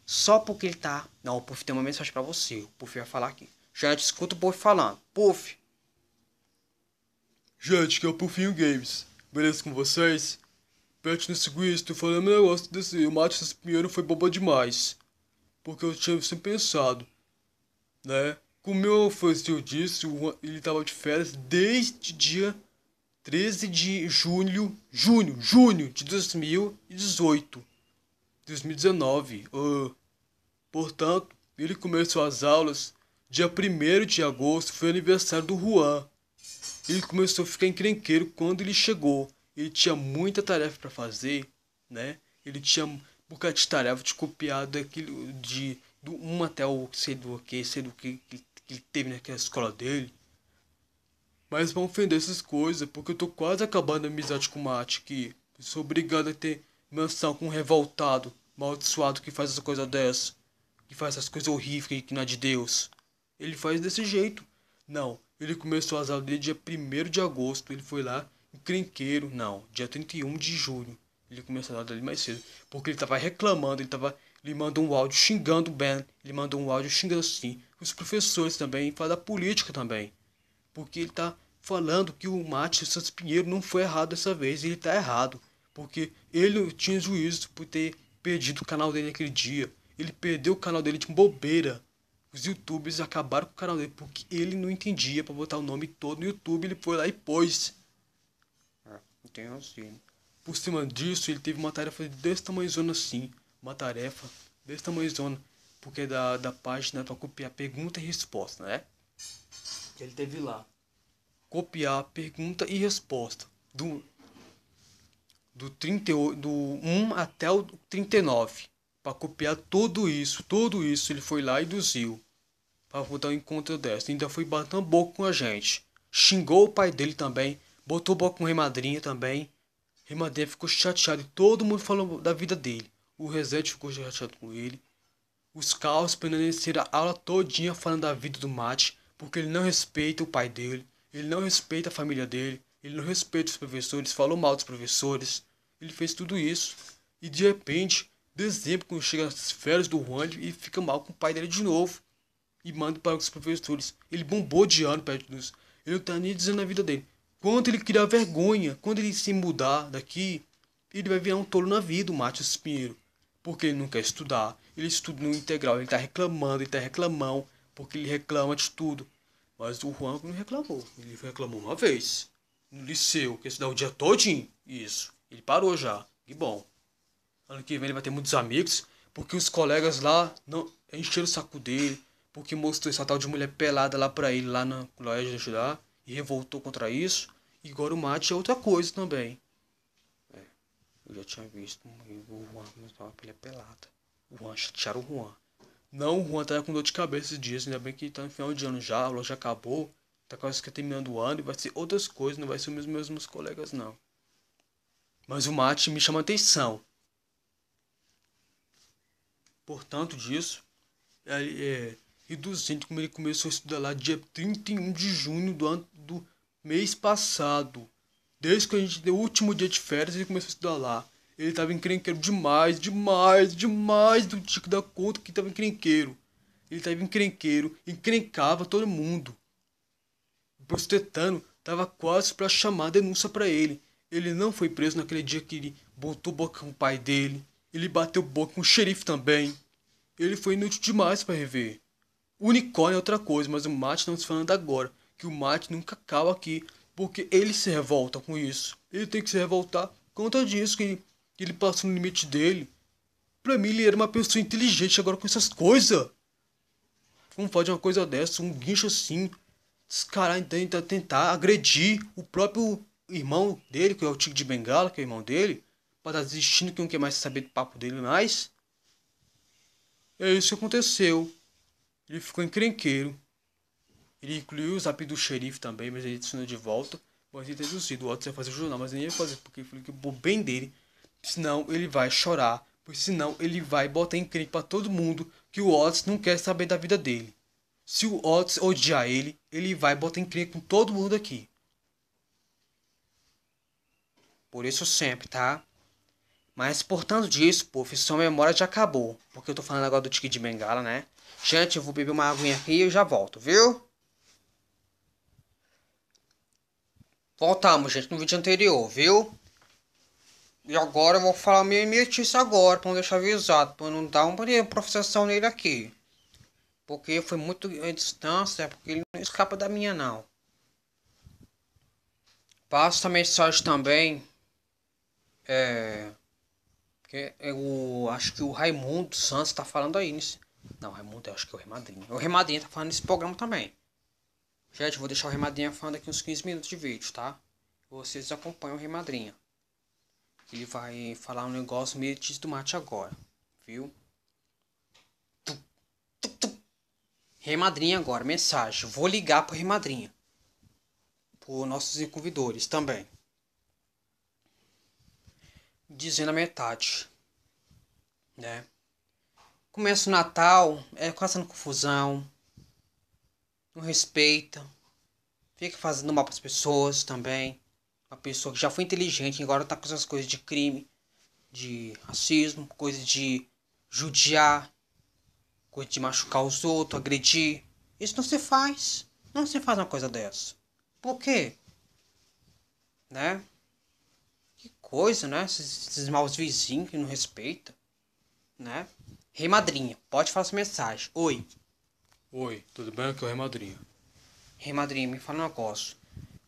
Só porque ele tá... Não, o Puff tem uma mensagem para você. O Puff vai falar aqui. Gente, escuta o Puff falando. Puff! Gente, que é o Puffinho Games. Beleza com vocês? Pet no seguinte, tô falando um negócio desse. O Martin Pinheiro foi boba demais. Porque eu tinha sempre pensado. Né? Como eu, foi, eu disse, ele tava de férias desde dia 13 de julho, junho, junho de 2018, 2019. Uh, portanto, ele começou as aulas dia 1 de agosto, foi aniversário do Juan. Ele começou a ficar encrenqueiro quando ele chegou. Ele tinha muita tarefa para fazer, né? Ele tinha um bocado de tarefa de copiar daquilo de do 1 um até o sei do que, sei do que que ele teve naquela escola dele mas vão ofender essas coisas, porque eu tô quase acabando a amizade com o Mate aqui. sou obrigado a ter mansão com um revoltado, maldiçoado que faz essa coisa dessa. Que faz essas coisas horríveis que não é de Deus. Ele faz desse jeito. Não, ele começou as aulas dele dia 1 de agosto. Ele foi lá, crinqueiro Não, dia 31 de julho. Ele começou a aulas dele mais cedo. Porque ele tava reclamando, ele tava. Ele mandou um áudio xingando o Ben. Ele mandou um áudio xingando assim. Os professores também, fala da política também. Porque ele tá falando que o Matheus Santos Pinheiro não foi errado dessa vez, ele tá errado, porque ele tinha juízo por ter perdido o canal dele naquele dia. Ele perdeu o canal dele de bobeira. Os youtubers acabaram com o canal dele porque ele não entendia para botar o nome todo no YouTube, ele foi lá e pôs. Ah, tem assim. Por cima disso, ele teve uma tarefa desse tamanhozona assim. Uma tarefa desse tamanhozona. Porque é da, da página para copiar pergunta e resposta, né? que Ele teve lá copiar pergunta e resposta do do 38 do 1 até o 39 para copiar tudo isso, tudo isso ele foi lá e induziu para voltar um encontro dessa. Ainda foi batendo boca com a gente. Xingou o pai dele também, botou boca com o Remadrinha também. Remadrinha ficou chateado e todo mundo falou da vida dele. O reset ficou chateado com ele. Os carros permaneceram a aula todinha falando da vida do Mate, porque ele não respeita o pai dele, ele não respeita a família dele, ele não respeita os professores, falou mal dos professores. Ele fez tudo isso e de repente, dezembro, quando chega as férias do Juan, ele fica mal com o pai dele de novo e manda para os professores. Ele bombou de ano perto dos. Ele não tá nem dizendo a vida dele. Quando ele criar vergonha, quando ele se mudar daqui, ele vai virar um tolo na vida, o Márcio Pinheiro. Porque ele não quer estudar, ele estuda no integral, ele tá reclamando, ele tá reclamando. porque ele reclama de tudo. Mas o Juan não reclamou. Ele reclamou uma vez. No liceu, que estudar o dia todinho. Isso. Ele parou já. Que bom. Ano que vem ele vai ter muitos amigos. Porque os colegas lá não encheram o saco dele. Porque mostrou essa tal de mulher pelada lá pra ele, lá na loja de ajudar E revoltou contra isso. E agora o mate é outra coisa também. É. Eu já tinha visto o Juan, mas tava é pelada. O Juan chatearam o Juan. Não, o Juan tá com dor de cabeça esses dias, ainda bem que tá no final de ano já, a aula já acabou, tá quase que terminando o ano e vai ser outras coisas, não vai ser os mesmos colegas não. Mas o mate me chama atenção. Portanto disso, é, é, reduzindo como ele começou a estudar lá dia 31 de junho do, ano, do mês passado. Desde que a gente deu o último dia de férias, ele começou a estudar lá. Ele tava encrenqueiro demais, demais, demais do Tico da conta que tava encrenqueiro. Ele tava encrenqueiro, encrencava todo mundo. O prostetano tava quase para chamar denúncia para ele. Ele não foi preso naquele dia que ele botou boca com o pai dele. Ele bateu boca com o xerife também. Ele foi inútil demais para rever. O unicórnio é outra coisa, mas o Mate não se falando agora. Que o Mate nunca cala aqui, porque ele se revolta com isso. Ele tem que se revoltar conta disso que ele passou no limite dele. Pra mim, ele era uma pessoa inteligente agora com essas coisas. Como pode uma coisa dessa, um guincho assim? Esse cara tenta tentar agredir o próprio irmão dele, que é o Tigre de Bengala, que é o irmão dele, para estar tá desistindo que não quer mais saber do papo dele mais. É isso que aconteceu. Ele ficou encrenqueiro. Ele incluiu o zap do xerife também, mas ele adicionou de volta. Mas ele reduzido. O outro ia fazer o jornal, mas ele nem ia fazer, porque ele falou que o bem dele senão ele vai chorar, pois senão ele vai botar em crime para todo mundo que o Otis não quer saber da vida dele. Se o Otis odiar ele, ele vai botar em crime com todo mundo aqui. Por isso sempre, tá? Mas portanto disso, povo, sua memória já acabou. Porque eu tô falando agora do tique de bengala, né? Gente, eu vou beber uma aguinha aqui e eu já volto, viu? Voltamos, gente, no vídeo anterior, viu? E agora eu vou falar minha emitice agora, pra não deixar avisado, pra não dar uma processação nele aqui. Porque foi muito a distância, né? porque ele não escapa da minha não. Passa mensagem também. É. Que eu é acho que o Raimundo Santos tá falando aí. Nesse, não, Raimundo, eu acho que é o Remadinha. O Remadinha tá falando nesse programa também. Gente, vou deixar o Remadinha falando aqui uns 15 minutos de vídeo, tá? Vocês acompanham o Remadrinha ele vai falar um negócio meio de tomate agora, viu? Tum, tum, Remadrinha agora, mensagem. Vou ligar pro Remadrinha. Por nossos incumbidores também. Dizendo a metade. Né? Começa o Natal, é quase uma confusão. Não respeita. Fica fazendo mal pras pessoas também. Uma pessoa que já foi inteligente e agora tá com essas coisas de crime, de racismo, coisa de judiar, coisa de machucar os outros, agredir. Isso não se faz. Não se faz uma coisa dessa. Por quê? Né? Que coisa, né? Esses, esses maus vizinhos que não respeita, né? Rei Madrinha, pode falar essa mensagem. Oi. Oi, tudo bem? Aqui é o Rei Madrinha. Rei Madrinha, me fala um negócio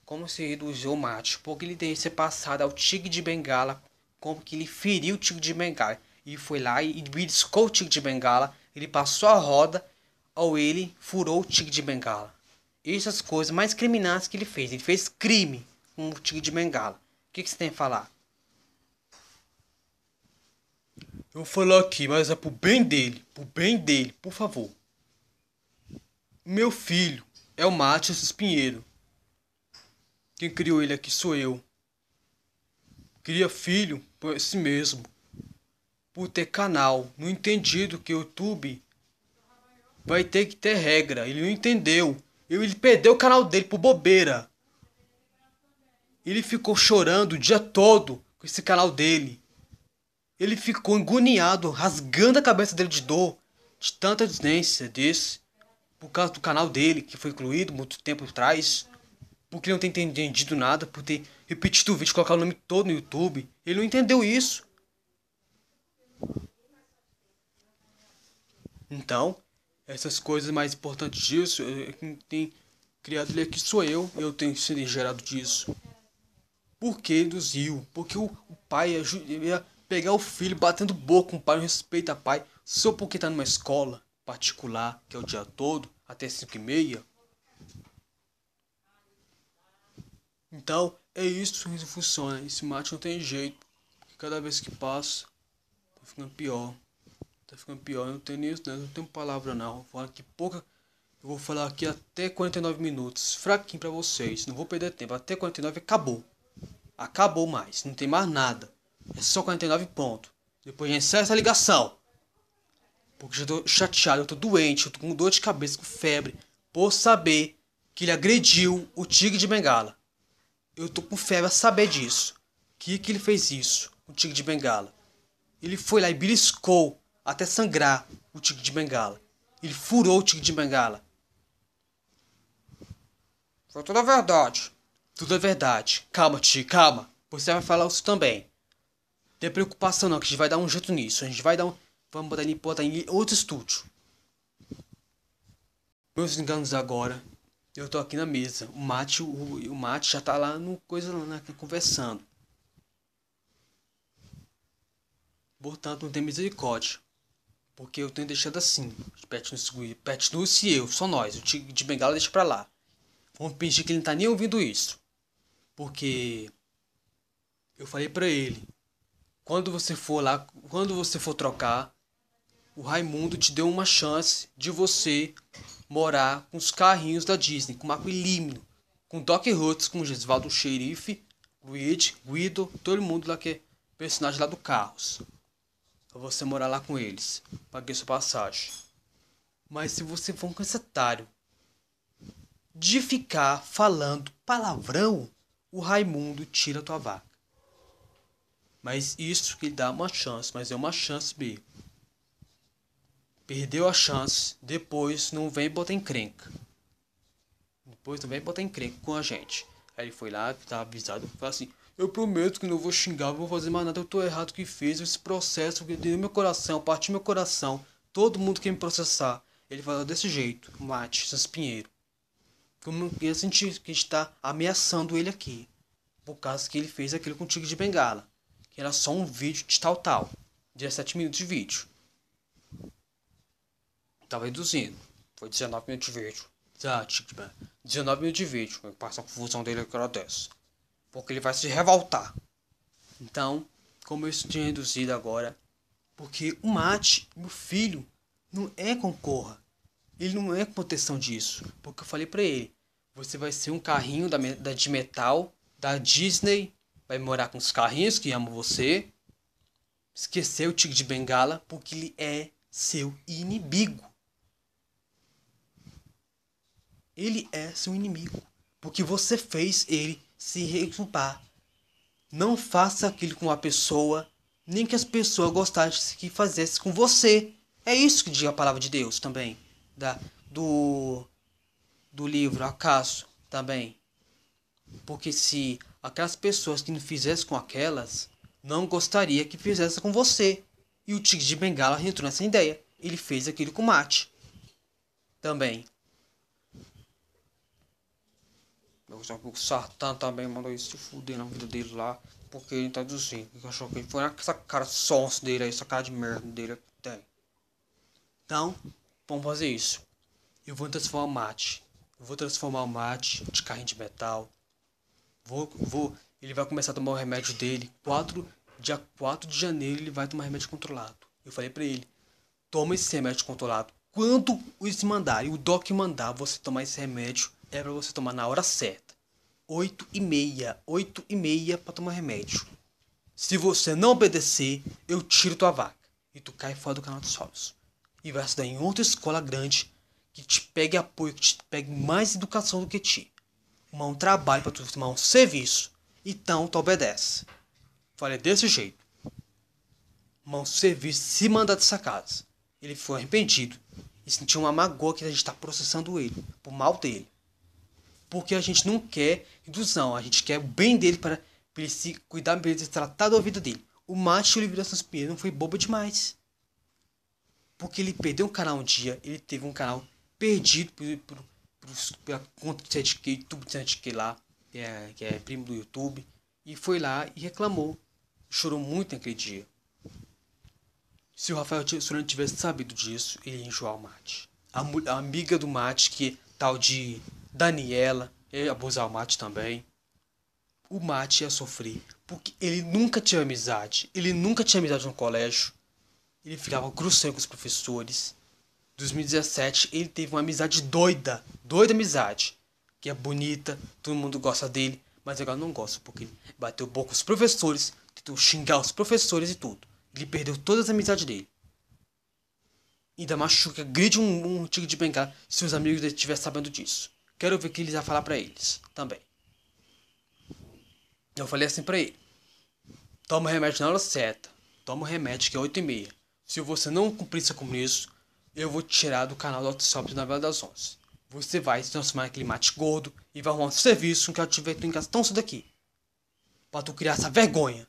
como se reduziu o Matos, porque ele teria ser passado ao Tigre de Bengala, como que ele feriu o Tigre de Bengala. E foi lá e beliscou o Tigre de Bengala, ele passou a roda, ou ele furou o Tigre de Bengala. Essas é coisas mais criminais que ele fez. Ele fez crime com o Tigre de Bengala. O que, que você tem a falar? Eu vou falar aqui, mas é pro bem dele, pro bem dele, por favor. Meu filho é o Matheus Espinheiro. Quem criou ele aqui sou eu. Cria filho por si mesmo. Por ter canal. Não entendido que o YouTube vai ter que ter regra. Ele não entendeu. Ele perdeu o canal dele por bobeira. Ele ficou chorando o dia todo com esse canal dele. Ele ficou engoniado, rasgando a cabeça dele de dor, de tanta desnência desse, por causa do canal dele, que foi incluído muito tempo atrás porque não tem entendido nada, por ter repetido o vídeo, colocar o nome todo no YouTube. Ele não entendeu isso. Então, essas coisas mais importantes disso, é, é quem tem criado ele aqui sou eu, eu tenho sido gerado disso. Por que induziu? Porque o, o pai ia pegar o filho batendo boca com o pai, não respeita pai, só porque tá numa escola particular, que é o dia todo, até 5 e meia, Então, é isso que funciona. Esse mate não tem jeito. Porque cada vez que passa, tá ficando pior. Tá ficando pior. Eu não tenho isso, né? Não tenho palavra não. Vou falar aqui pouca. Eu vou falar aqui até 49 minutos. Fraquinho pra vocês. Não vou perder tempo. Até 49 acabou. Acabou mais. Não tem mais nada. É só 49 pontos. Depois encerra essa ligação. Porque já tô chateado, eu tô doente, eu tô com dor de cabeça, com febre. Por saber que ele agrediu o tigre de bengala. Eu tô com febre a saber disso. Que que ele fez isso, o tigre de bengala? Ele foi lá e beliscou até sangrar o tigre de bengala. Ele furou o tigre de bengala. Foi tudo a verdade. Tudo é verdade. Calma, tio, calma. Você vai falar isso também. Não tem é preocupação não, que a gente vai dar um jeito nisso. A gente vai dar um... Vamos botar ele botar em outro estúdio. Meus enganos agora eu tô aqui na mesa. O mate, o, o mate já tá lá no coisa lá, né, conversando. Portanto, não tem misericórdia. Porque eu tenho deixado assim. no e eu, só nós. O Tigre de Bengala deixa pra lá. Vamos fingir que ele não tá nem ouvindo isso. Porque eu falei pra ele. Quando você for lá, quando você for trocar, o Raimundo te deu uma chance de você morar com os carrinhos da Disney, com Maquilimno, com Doc Roots, com o Gisvaldo Xerife, Luigi, Guido, todo mundo lá que é personagem lá do Carros. Pra você morar lá com eles. Paguei sua passagem. Mas se você for um cancetário de ficar falando palavrão, o Raimundo tira tua vaca. Mas isso que dá uma chance, mas é uma chance mesmo. Perdeu a chance, depois não vem botar encrenca. Depois não vem botar encrenca com a gente. Aí ele foi lá, tá avisado, falou assim: Eu prometo que não vou xingar, não vou fazer mais nada, eu tô errado que fez esse processo, que deu meu coração, partiu meu coração, todo mundo quer me processar. Ele falou desse jeito: Mate, seus Pinheiro. Como eu senti que a gente tá ameaçando ele aqui, por causa que ele fez aquilo com o Tigre de Bengala, que era só um vídeo de tal, tal, 17 minutos de vídeo. Tava reduzindo. Foi 19 minutos de vídeo. Tá, tipo, 19 tipo, é. minutos de vídeo. Vou passar a função dele que hora dessa. Porque ele vai se revoltar. Então, como eu tinha reduzido agora. Porque o mate, meu filho, não é concorra. Ele não é proteção disso. Porque eu falei pra ele. Você vai ser um carrinho da, da de metal da Disney. Vai morar com os carrinhos que amam você. Esqueceu o Tigre de Bengala porque ele é seu inimigo. Ele é seu inimigo. Porque você fez ele se recumpar. Não faça aquilo com a pessoa, nem que as pessoas gostassem que fizesse com você. É isso que diz a palavra de Deus também. Da, do, do livro Acaso também. Porque se aquelas pessoas que não fizessem com aquelas, não gostaria que fizesse com você. E o Tigre de Bengala entrou nessa ideia. Ele fez aquilo com o Mate. Também. já o Satan também mandou isso se fuder na vida dele lá. Porque ele traduziu. Tá achou que ele foi essa cara sonsa dele aí, essa cara de merda dele tem. Então, vamos fazer isso. Eu vou transformar o mate. Eu vou transformar o mate de carrinho de metal. Vou, vou. Ele vai começar a tomar o remédio dele. Quatro dia 4 de janeiro ele vai tomar remédio controlado. Eu falei pra ele: toma esse remédio controlado. Quando os mandarem, o doc mandar você tomar esse remédio, é pra você tomar na hora certa. 8 e meia, 8 e meia para tomar remédio. Se você não obedecer, eu tiro tua vaca e tu cai fora do canal dos solos. E vai estudar em outra escola grande que te pegue apoio, que te pegue mais educação do que ti. Mão um trabalho para tu tomar um serviço. Então tu obedece. Falei desse jeito. Mão serviço se mandar dessa casa. Ele foi arrependido e sentiu uma magoa que a gente está processando ele, por mal dele porque a gente não quer ilusão, a gente quer o bem dele para, ele se cuidar, para ele tratar da vida dele. O Márcio Oliveira Santos não foi bobo demais. Porque ele perdeu um canal um dia, ele teve um canal perdido por, por, por, pela conta do 7K, YouTube 7K lá, que é, que é primo do YouTube, e foi lá e reclamou. Chorou muito naquele dia. Se o Rafael Sorano tivesse sabido disso, ele ia enjoar o mate. A, a amiga do mate, que tal de Daniela, eu ia abusar o Mate também. O Mate ia sofrer, porque ele nunca tinha amizade. Ele nunca tinha amizade no colégio. Ele ficava grosseiro com os professores. 2017 ele teve uma amizade doida, doida amizade, que é bonita, todo mundo gosta dele, mas agora não gosta porque ele bateu boca com os professores, tentou xingar os professores e tudo. Ele perdeu todas as amizades dele. Ainda machuca, grite um, um tigre de bengala se os amigos dele estiverem sabendo disso. Quero ver o que eles vão falar para eles também. Eu falei assim para ele: toma o remédio na hora certa. Toma o remédio que é 8 e meia. Se você não cumprir seu compromisso, eu vou te tirar do canal do WhatsApp na Vela das Onze. Você vai se transformar naquele mate gordo e vai arrumar um serviço que eu tiver em casa tão cedo aqui. Pra tu criar essa vergonha.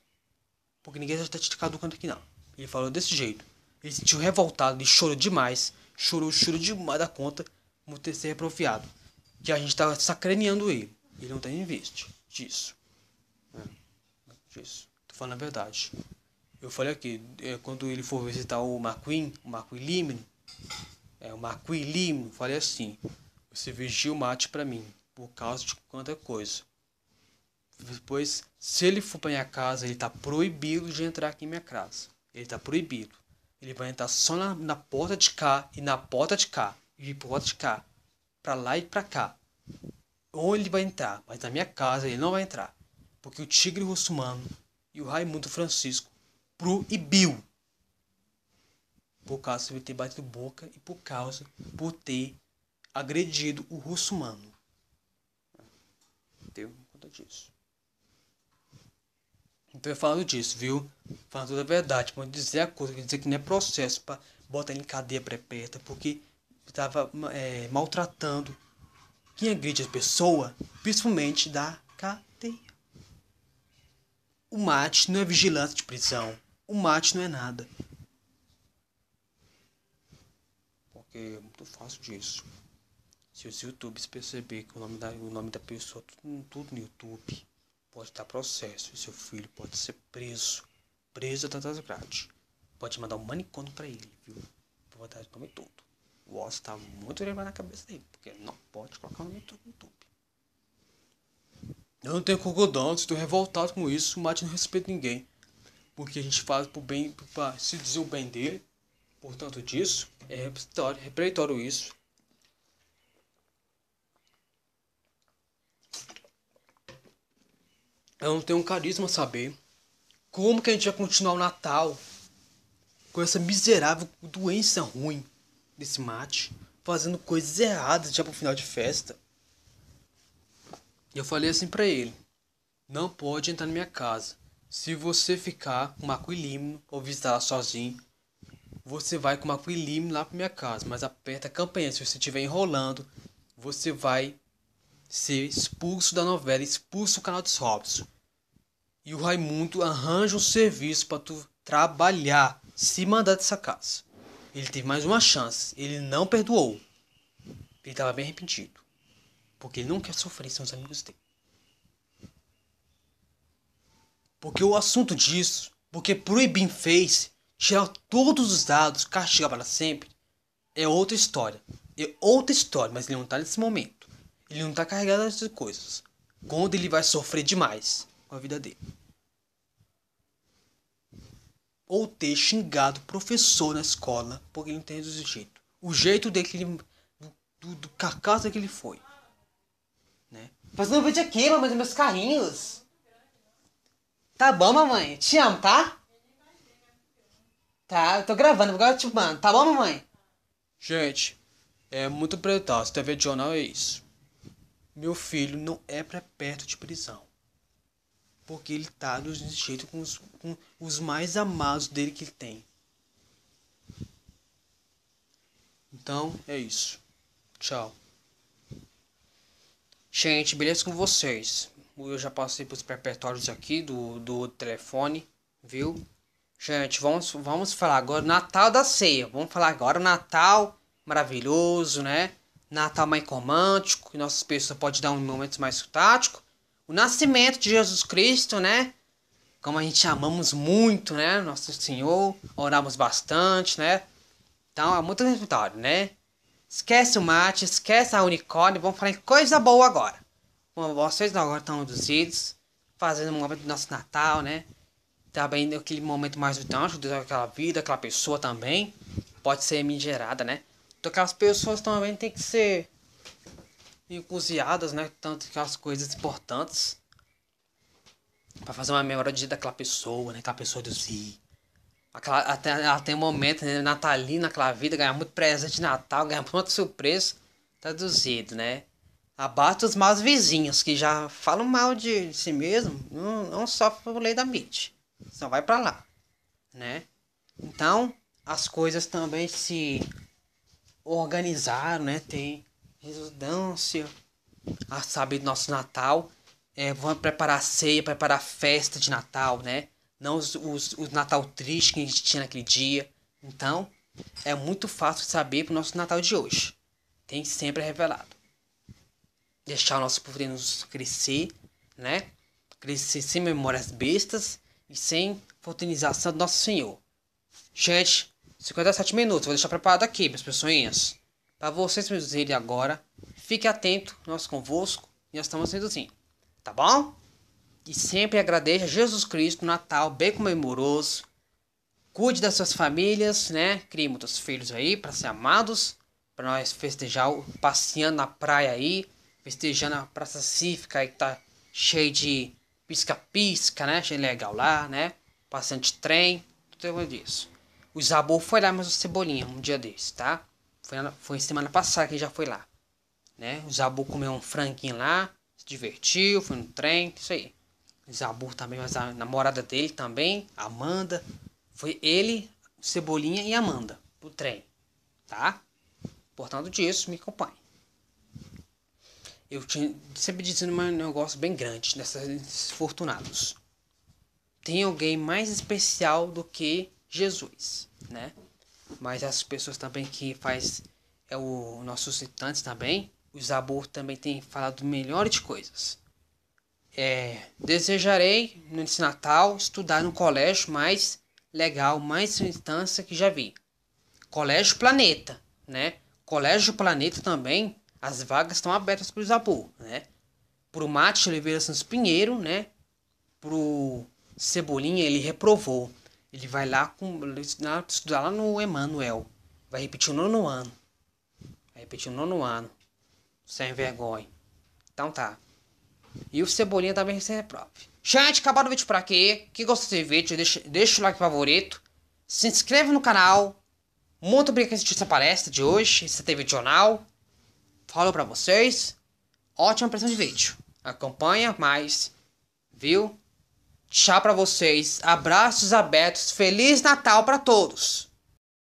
Porque ninguém já tá te caducando aqui não. Ele falou desse jeito. Ele se sentiu revoltado ele chorou demais. Chorou, chorou demais da conta por ter ser reprofiado que a gente está sacraneando ele. Ele não tem visto disso. Né? Disso. Tô falando a verdade. Eu falei aqui, é, quando ele for visitar o McQueen, o Marquilimno, é o Marquilimno, falei assim: você vigia o mate para mim, por causa de quanta coisa. Depois, se ele for para minha casa, ele está proibido de entrar aqui em minha casa. Ele está proibido. Ele vai entrar só na, na porta de cá e na porta de cá e por porta de cá para lá e para cá. Ou ele vai entrar, mas na minha casa ele não vai entrar. Porque o Tigre Russumano e o Raimundo Francisco proibiu. Por causa de ter batido boca e por causa por ter agredido o Russumano. Deu conta disso. Então eu falo disso, viu? Falando toda a verdade, mas dizer a coisa, dizer que não é processo para botar ele em cadeia perpétua, porque estava é, maltratando, quem agride a pessoa, principalmente da cadeia. O mate não é vigilância de prisão. O mate não é nada. Porque é muito fácil disso. Se os youtubers perceber que o nome da, o nome da pessoa, tudo, tudo no YouTube, pode estar processo. E seu filho pode ser preso. Preso a tantas grades. Pode mandar um manicômio pra ele, viu? Vou dar o nome todo. O Oscar tá muito levado na cabeça dele, porque ele não pode colocar no YouTube. Eu não tenho cogodão, estou revoltado com isso, o Mate não respeita ninguém. Porque a gente faz pro bem, pra se dizer o bem dele, portanto disso, é repreitório isso. Eu não tenho um carisma a saber como que a gente vai continuar o Natal com essa miserável doença ruim desse mate fazendo coisas erradas já pro final de festa. E eu falei assim para ele: Não pode entrar na minha casa. Se você ficar com maquilimno ou visitar lá sozinho, você vai com maquilimno lá pra minha casa. Mas aperta a campanha. Se você estiver enrolando, você vai ser expulso da novela, expulso do canal dos Robson. E o Raimundo arranja um serviço para tu trabalhar, se mandar dessa casa. Ele teve mais uma chance. Ele não perdoou. Ele estava bem arrependido. Porque ele não quer sofrer sem os amigos dele. Porque o assunto disso, porque proibir fez, tirar todos os dados, castigar para sempre, é outra história. É outra história, mas ele não está nesse momento. Ele não está carregado dessas coisas. Quando ele vai sofrer demais com a vida dele ou ter xingado o professor na escola porque ele não tem do jeito. O jeito daquele. do, do carcaça que ele foi. Né? Fazendo vídeo aqui, mamãe, dos meus carrinhos. Tá bom, mamãe? Te amo, tá? Tá, eu tô gravando, agora eu te mando. Tá bom, mamãe? Gente, é muito pretaço. TV o jornal é isso. Meu filho não é pra perto de prisão porque ele tá do jeito com os, com os mais amados dele que ele tem. Então é isso. Tchau. Gente, beleza com vocês? Eu já passei pelos perpetuários aqui do, do telefone, viu? Gente, vamos, vamos falar agora Natal da ceia. Vamos falar agora Natal maravilhoso, né? Natal mais romântico, que nossas pessoas pode dar um momento mais tático o nascimento de Jesus Cristo, né? Como a gente amamos muito, né? Nosso Senhor, oramos bastante, né? Então é muito resultado, né? Esquece o mate, esquece a unicórnio, vamos falar em coisa boa agora. Bom, vocês agora estão induzidos, fazendo um momento do nosso Natal, né? Também tá aquele momento mais distante daquela vida, aquela pessoa também pode ser migerada, né? Então aquelas pessoas também tem que ser e cozinhadas, né? Tanto que as coisas importantes. para fazer uma memória de daquela pessoa, né? Aquela pessoa do Zi. Aquela, até, até um momento, né? Natalina, aquela vida, ganhar muito presente de Natal, ganhar muito surpresa. Traduzido, tá né? abate os maus vizinhos que já falam mal de si mesmo, não, não sofre lei da mente. Só vai para lá, né? Então, as coisas também se organizaram, né? Tem Exudância. A saber do nosso Natal. É, vamos preparar a ceia, preparar a festa de Natal, né? Não os, os, os Natal triste que a gente tinha naquele dia. Então, é muito fácil saber pro nosso Natal de hoje. Tem sempre revelado. Deixar o nosso poder nos crescer, né? Crescer sem memórias bestas e sem fortunização do nosso Senhor. Gente, 57 minutos, vou deixar preparado aqui, meus pessoinhas a vocês reduzirem agora, fique atento, nós convosco, nós estamos assim tá bom? E sempre agradeça Jesus Cristo, Natal bem comemoroso. Cuide das suas famílias, né? Crie muitos filhos aí para ser amados, para nós festejar, passeando na praia aí, festejando a Praça Cívica aí que tá cheio de pisca-pisca, né? Cheio legal lá, né? Passando de trem, tudo isso O Zabu foi lá, mas o Cebolinha um dia desse, tá? Foi, foi semana passada que já foi lá. Né? O Zabu comeu um franguinho lá, se divertiu, foi no trem, isso aí. O Zabu também, mas a namorada dele também, Amanda. Foi ele, Cebolinha e Amanda pro trem, tá? Portanto disso, me acompanhe. Eu tinha sempre dizendo é um negócio bem grande nesses fortunados. Tem alguém mais especial do que Jesus, né? mas as pessoas também que faz é o nosso citante também, o Zabor também tem falado melhor de coisas. É, desejarei nesse Natal estudar no colégio mais legal, mais instância que já vi. Colégio Planeta, né? Colégio Planeta também, as vagas estão abertas para o Zabor né? Pro Mate Oliveira Santos Pinheiro, né? Pro Cebolinha ele reprovou. Ele vai lá com, estudar lá no Emanuel. Vai repetir o nono ano. Vai repetir o nono ano. Sem vergonha. Então tá. E o Cebolinha também se reprove. Gente, acabaram o vídeo por aqui. Quem gostou desse vídeo, deixa, deixa o like favorito. Se inscreve no canal. Muito obrigado por assistir essa palestra de hoje. Esse TV Jornal. Falo pra vocês. Ótima impressão de vídeo. Acompanha mais. Viu? Chá para vocês, abraços abertos, feliz Natal para todos.